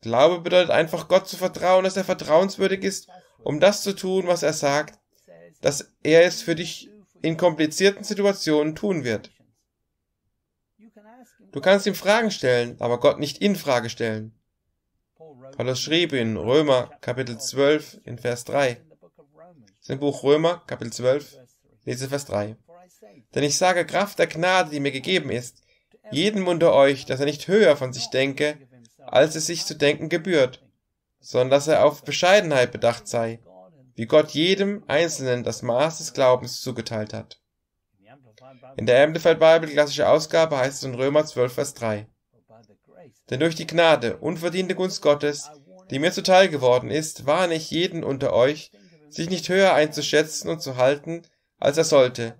A: Glaube bedeutet einfach Gott zu vertrauen, dass er vertrauenswürdig ist um das zu tun, was er sagt, dass er es für dich in komplizierten Situationen tun wird. Du kannst ihm Fragen stellen, aber Gott nicht in Frage stellen. Paulus schrieb in Römer Kapitel 12 in Vers 3. Sein Buch Römer Kapitel 12, lese Vers 3. Denn ich sage Kraft der Gnade, die mir gegeben ist, jedem unter euch, dass er nicht höher von sich denke, als es sich zu denken gebührt, sondern dass er auf Bescheidenheit bedacht sei, wie Gott jedem Einzelnen das Maß des Glaubens zugeteilt hat. In der Amplified Bible klassische Ausgabe heißt es in Römer 12, Vers 3. Denn durch die Gnade, unverdiente Gunst Gottes, die mir zuteil geworden ist, warne ich jeden unter euch, sich nicht höher einzuschätzen und zu halten, als er sollte,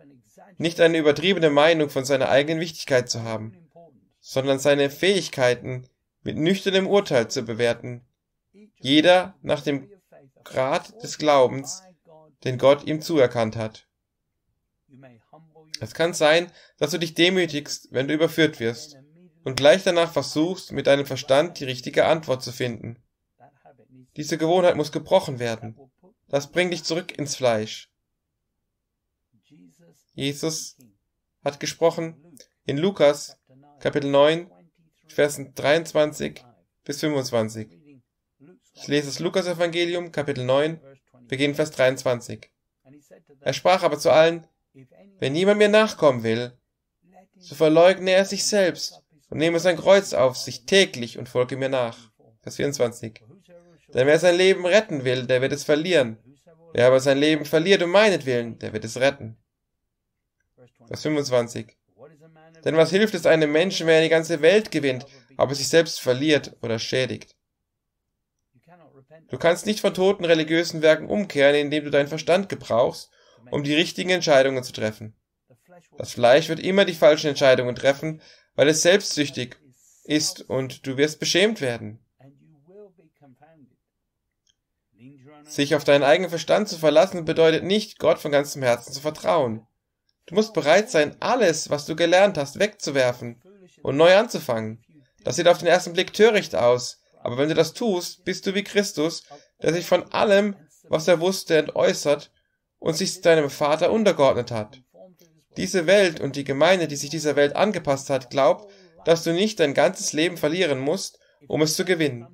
A: nicht eine übertriebene Meinung von seiner eigenen Wichtigkeit zu haben, sondern seine Fähigkeiten mit nüchternem Urteil zu bewerten, jeder nach dem Grad des Glaubens, den Gott ihm zuerkannt hat. Es kann sein, dass du dich demütigst, wenn du überführt wirst, und gleich danach versuchst, mit deinem Verstand die richtige Antwort zu finden. Diese Gewohnheit muss gebrochen werden. Das bringt dich zurück ins Fleisch. Jesus hat gesprochen in Lukas Kapitel 9, Versen 23 bis 25. Ich lese das Lukas-Evangelium, Kapitel 9, Beginn Vers 23. Er sprach aber zu allen, wenn jemand mir nachkommen will, so verleugne er sich selbst und nehme sein Kreuz auf sich täglich und folge mir nach. Vers 24. Denn wer sein Leben retten will, der wird es verlieren. Wer aber sein Leben verliert um meinetwillen, der wird es retten. Vers 25. Denn was hilft es einem Menschen, wenn er die ganze Welt gewinnt, aber sich selbst verliert oder schädigt? Du kannst nicht von toten religiösen Werken umkehren, indem du deinen Verstand gebrauchst, um die richtigen Entscheidungen zu treffen. Das Fleisch wird immer die falschen Entscheidungen treffen, weil es selbstsüchtig ist und du wirst beschämt werden. Sich auf deinen eigenen Verstand zu verlassen bedeutet nicht, Gott von ganzem Herzen zu vertrauen. Du musst bereit sein, alles, was du gelernt hast, wegzuwerfen und neu anzufangen. Das sieht auf den ersten Blick töricht aus, aber wenn du das tust, bist du wie Christus, der sich von allem, was er wusste, entäußert und sich deinem Vater untergeordnet hat. Diese Welt und die Gemeinde, die sich dieser Welt angepasst hat, glaubt, dass du nicht dein ganzes Leben verlieren musst, um es zu gewinnen.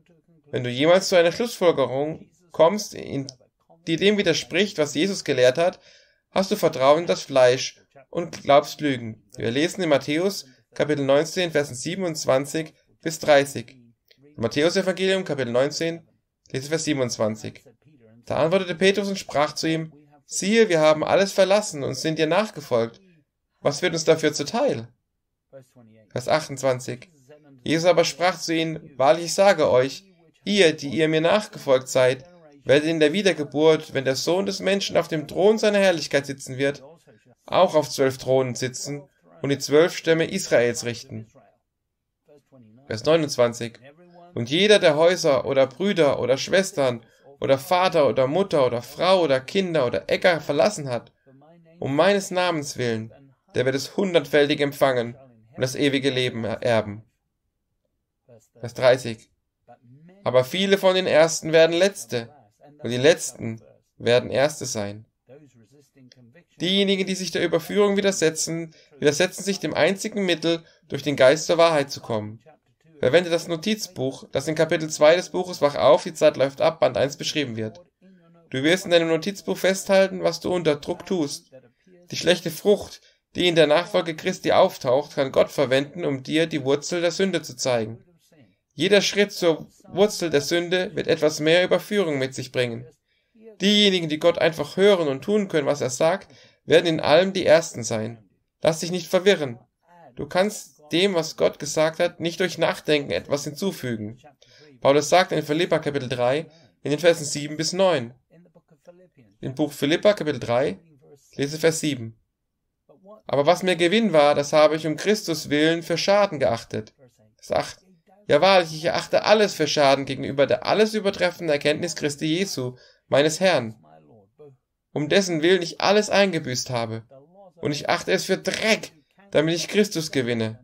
A: Wenn du jemals zu einer Schlussfolgerung kommst, die dem widerspricht, was Jesus gelehrt hat, hast du Vertrauen in das Fleisch und glaubst Lügen. Wir lesen in Matthäus Kapitel 19, Versen 27 bis 30. Matthäus Evangelium, Kapitel 19, Lese Vers 27. Da antwortete Petrus und sprach zu ihm, siehe, wir haben alles verlassen und sind dir nachgefolgt. Was wird uns dafür zuteil? Vers 28. Jesus aber sprach zu ihnen, wahrlich ich sage euch, ihr, die ihr mir nachgefolgt seid, werdet in der Wiedergeburt, wenn der Sohn des Menschen auf dem Thron seiner Herrlichkeit sitzen wird, auch auf zwölf Thronen sitzen und die zwölf Stämme Israels richten. Vers 29. Und jeder der Häuser oder Brüder oder Schwestern oder Vater oder Mutter oder Frau oder Kinder oder Äcker verlassen hat, um meines Namens willen, der wird es hundertfältig empfangen und das ewige Leben erben. Vers 30. Aber viele von den Ersten werden Letzte, und die Letzten werden Erste sein. Diejenigen, die sich der Überführung widersetzen, widersetzen sich dem einzigen Mittel, durch den Geist zur Wahrheit zu kommen. Verwende das Notizbuch, das in Kapitel 2 des Buches Wach auf, die Zeit läuft ab, Band 1 beschrieben wird. Du wirst in deinem Notizbuch festhalten, was du unter Druck tust. Die schlechte Frucht, die in der Nachfolge Christi auftaucht, kann Gott verwenden, um dir die Wurzel der Sünde zu zeigen. Jeder Schritt zur Wurzel der Sünde wird etwas mehr Überführung mit sich bringen. Diejenigen, die Gott einfach hören und tun können, was er sagt, werden in allem die Ersten sein. Lass dich nicht verwirren. Du kannst dem, was Gott gesagt hat, nicht durch Nachdenken etwas hinzufügen. Paulus sagt in Philippa Kapitel 3, in den Versen 7 bis 9. Im Buch Philippa Kapitel 3, lese Vers 7. Aber was mir Gewinn war, das habe ich um Christus willen für Schaden geachtet. Vers 8. Ja wahrlich, ich erachte alles für Schaden gegenüber der alles übertreffenden Erkenntnis Christi Jesu, meines Herrn, um dessen Willen ich alles eingebüßt habe. Und ich achte es für Dreck, damit ich Christus gewinne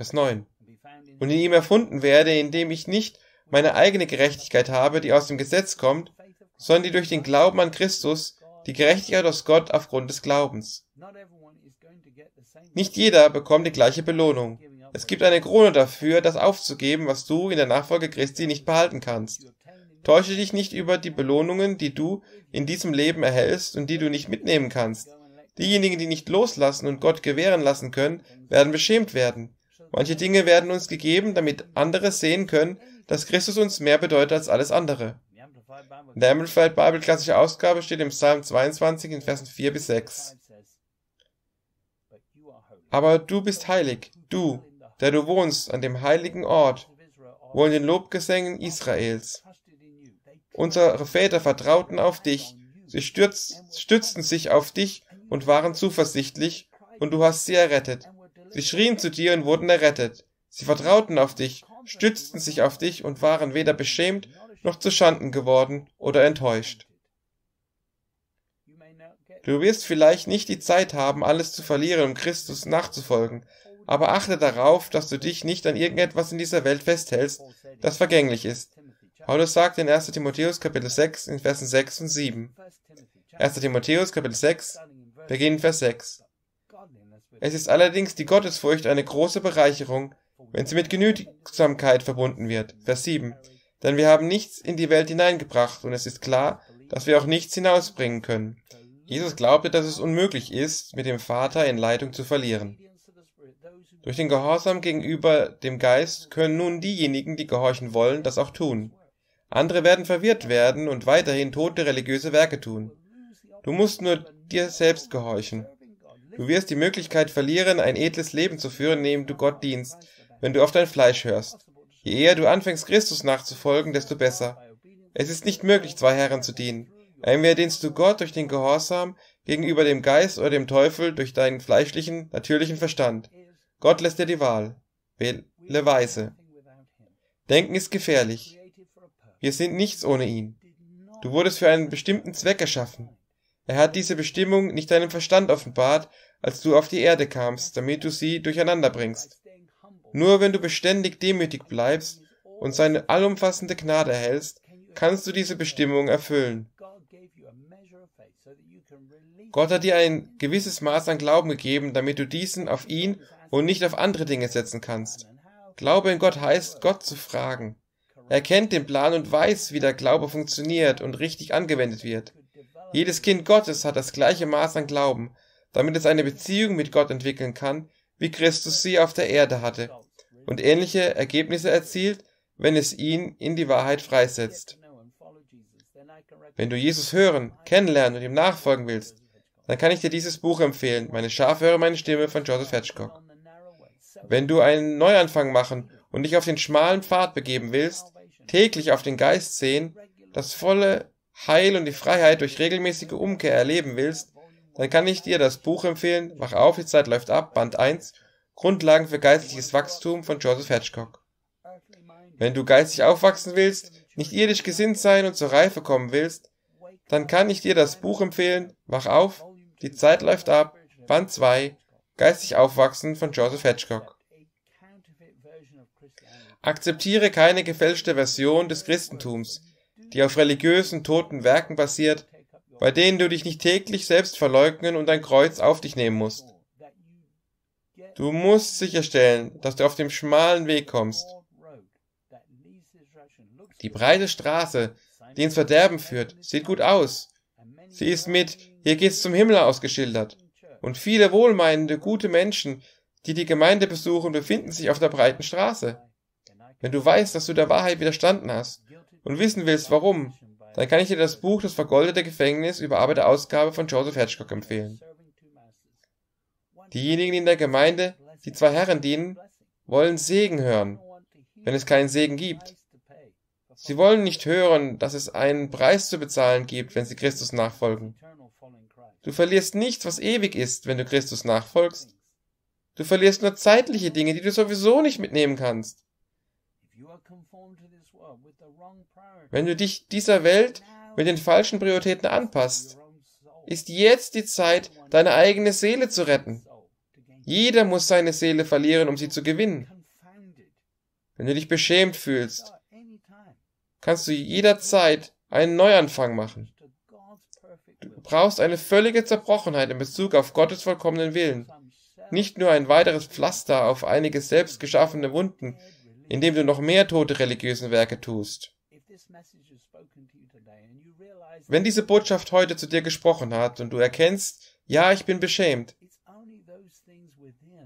A: Vers 9. Und in ihm erfunden werde, indem ich nicht meine eigene Gerechtigkeit habe, die aus dem Gesetz kommt, sondern die durch den Glauben an Christus, die Gerechtigkeit aus Gott aufgrund des Glaubens. Nicht jeder bekommt die gleiche Belohnung. Es gibt eine Krone dafür, das aufzugeben, was du in der Nachfolge Christi nicht behalten kannst. Täusche dich nicht über die Belohnungen, die du in diesem Leben erhältst und die du nicht mitnehmen kannst. Diejenigen, die nicht loslassen und Gott gewähren lassen können, werden beschämt werden. Manche Dinge werden uns gegeben, damit andere sehen können, dass Christus uns mehr bedeutet als alles andere. In der Amplified Bible klassische Ausgabe steht im Psalm 22 in Versen 4 bis 6. Aber du bist heilig, du, der du wohnst an dem heiligen Ort, wo in den Lobgesängen Israels. Unsere Väter vertrauten auf dich, sie stürz, stützten sich auf dich und waren zuversichtlich, und du hast sie errettet. Sie schrien zu dir und wurden errettet. Sie vertrauten auf dich, stützten sich auf dich und waren weder beschämt noch zu Schanden geworden oder enttäuscht. Du wirst vielleicht nicht die Zeit haben, alles zu verlieren, um Christus nachzufolgen, aber achte darauf, dass du dich nicht an irgendetwas in dieser Welt festhältst, das vergänglich ist. Paulus sagt in 1. Timotheus Kapitel 6 in Versen 6 und 7. 1. Timotheus Kapitel 6, Beginn Vers 6. Es ist allerdings die Gottesfurcht eine große Bereicherung, wenn sie mit Genügsamkeit verbunden wird. Vers 7. Denn wir haben nichts in die Welt hineingebracht und es ist klar, dass wir auch nichts hinausbringen können. Jesus glaubte, dass es unmöglich ist, mit dem Vater in Leitung zu verlieren. Durch den Gehorsam gegenüber dem Geist können nun diejenigen, die gehorchen wollen, das auch tun. Andere werden verwirrt werden und weiterhin tote religiöse Werke tun. Du musst nur dir selbst gehorchen. Du wirst die Möglichkeit verlieren, ein edles Leben zu führen, indem du Gott dienst, wenn du auf dein Fleisch hörst. Je eher du anfängst, Christus nachzufolgen, desto besser. Es ist nicht möglich, zwei Herren zu dienen. Entweder dienst du Gott durch den Gehorsam gegenüber dem Geist oder dem Teufel durch deinen fleischlichen, natürlichen Verstand. Gott lässt dir die Wahl. Wähle weise. Denken ist gefährlich. Wir sind nichts ohne ihn. Du wurdest für einen bestimmten Zweck erschaffen. Er hat diese Bestimmung nicht deinem Verstand offenbart, als du auf die Erde kamst, damit du sie durcheinander bringst. Nur wenn du beständig demütig bleibst und seine allumfassende Gnade erhältst, kannst du diese Bestimmung erfüllen. Gott hat dir ein gewisses Maß an Glauben gegeben, damit du diesen auf ihn und nicht auf andere Dinge setzen kannst. Glaube in Gott heißt, Gott zu fragen. Er kennt den Plan und weiß, wie der Glaube funktioniert und richtig angewendet wird. Jedes Kind Gottes hat das gleiche Maß an Glauben, damit es eine Beziehung mit Gott entwickeln kann, wie Christus sie auf der Erde hatte, und ähnliche Ergebnisse erzielt, wenn es ihn in die Wahrheit freisetzt. Wenn du Jesus hören, kennenlernen und ihm nachfolgen willst, dann kann ich dir dieses Buch empfehlen, Meine Schafe höre meine Stimme von Joseph Hedgecock. Wenn du einen Neuanfang machen und dich auf den schmalen Pfad begeben willst, täglich auf den Geist sehen, das volle Heil und die Freiheit durch regelmäßige Umkehr erleben willst, dann kann ich dir das Buch empfehlen, Wach auf, die Zeit läuft ab, Band 1, Grundlagen für geistliches Wachstum von Joseph Hedgecock. Wenn du geistig aufwachsen willst, nicht irdisch gesinnt sein und zur Reife kommen willst, dann kann ich dir das Buch empfehlen, Wach auf, die Zeit läuft ab, Band 2, Geistig aufwachsen von Joseph Hedgecock. Akzeptiere keine gefälschte Version des Christentums, die auf religiösen toten Werken basiert, bei denen du dich nicht täglich selbst verleugnen und dein Kreuz auf dich nehmen musst. Du musst sicherstellen, dass du auf dem schmalen Weg kommst. Die breite Straße, die ins Verderben führt, sieht gut aus. Sie ist mit Hier geht's zum Himmel ausgeschildert. Und viele wohlmeinende, gute Menschen, die die Gemeinde besuchen, befinden sich auf der breiten Straße. Wenn du weißt, dass du der Wahrheit widerstanden hast und wissen willst, warum, dann kann ich dir das Buch Das vergoldete Gefängnis über Arbeit der Ausgabe von Joseph Hedgecock empfehlen. Diejenigen die in der Gemeinde, die zwei Herren dienen, wollen Segen hören, wenn es keinen Segen gibt. Sie wollen nicht hören, dass es einen Preis zu bezahlen gibt, wenn sie Christus nachfolgen. Du verlierst nichts, was ewig ist, wenn du Christus nachfolgst. Du verlierst nur zeitliche Dinge, die du sowieso nicht mitnehmen kannst. Wenn du dich dieser Welt mit den falschen Prioritäten anpasst, ist jetzt die Zeit, deine eigene Seele zu retten. Jeder muss seine Seele verlieren, um sie zu gewinnen. Wenn du dich beschämt fühlst, kannst du jederzeit einen Neuanfang machen. Du brauchst eine völlige Zerbrochenheit in Bezug auf Gottes vollkommenen Willen. Nicht nur ein weiteres Pflaster auf einige selbst geschaffene Wunden, indem du noch mehr tote religiösen Werke tust. Wenn diese Botschaft heute zu dir gesprochen hat und du erkennst, ja, ich bin beschämt,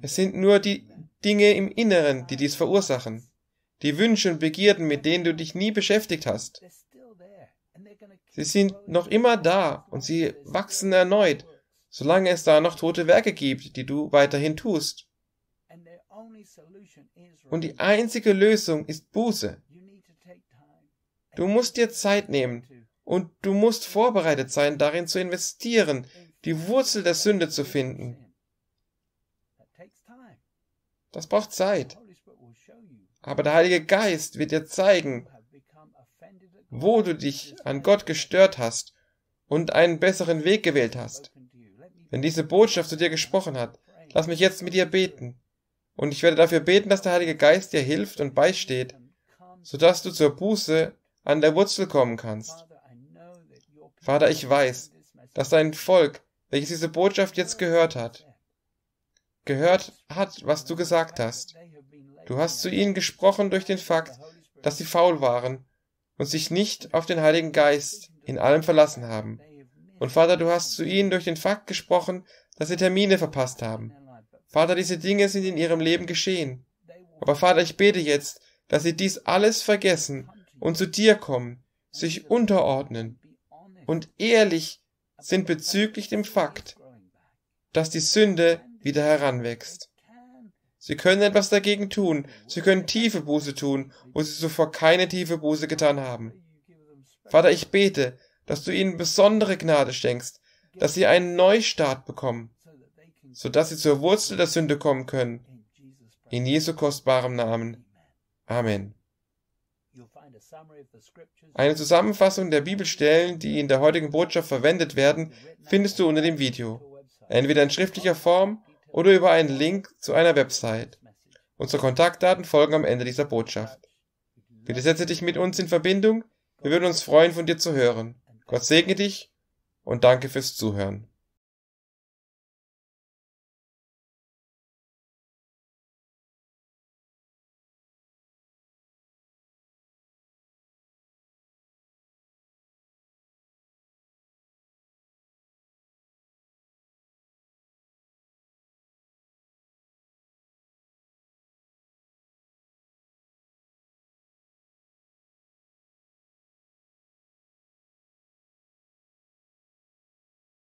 A: es sind nur die Dinge im Inneren, die dies verursachen, die Wünsche und Begierden, mit denen du dich nie beschäftigt hast. Sie sind noch immer da und sie wachsen erneut, solange es da noch tote Werke gibt, die du weiterhin tust. Und die einzige Lösung ist Buße. Du musst dir Zeit nehmen und du musst vorbereitet sein, darin zu investieren, die Wurzel der Sünde zu finden. Das braucht Zeit. Aber der Heilige Geist wird dir zeigen, wo du dich an Gott gestört hast und einen besseren Weg gewählt hast. Wenn diese Botschaft zu dir gesprochen hat, lass mich jetzt mit dir beten. Und ich werde dafür beten, dass der Heilige Geist dir hilft und beisteht, sodass du zur Buße an der Wurzel kommen kannst. Vater, ich weiß, dass dein Volk, welches diese Botschaft jetzt gehört hat, gehört hat, was du gesagt hast. Du hast zu ihnen gesprochen durch den Fakt, dass sie faul waren und sich nicht auf den Heiligen Geist in allem verlassen haben. Und Vater, du hast zu ihnen durch den Fakt gesprochen, dass sie Termine verpasst haben Vater, diese Dinge sind in ihrem Leben geschehen. Aber Vater, ich bete jetzt, dass sie dies alles vergessen und zu dir kommen, sich unterordnen und ehrlich sind bezüglich dem Fakt, dass die Sünde wieder heranwächst. Sie können etwas dagegen tun, sie können tiefe Buße tun, wo sie zuvor keine tiefe Buße getan haben. Vater, ich bete, dass du ihnen besondere Gnade schenkst, dass sie einen Neustart bekommen, sodass sie zur Wurzel der Sünde kommen können. In Jesu kostbarem Namen. Amen. Eine Zusammenfassung der Bibelstellen, die in der heutigen Botschaft verwendet werden, findest du unter dem Video, entweder in schriftlicher Form oder über einen Link zu einer Website. Unsere Kontaktdaten folgen am Ende dieser Botschaft. Bitte setze dich mit uns in Verbindung, wir würden uns freuen, von dir zu hören. Gott segne dich und danke fürs Zuhören.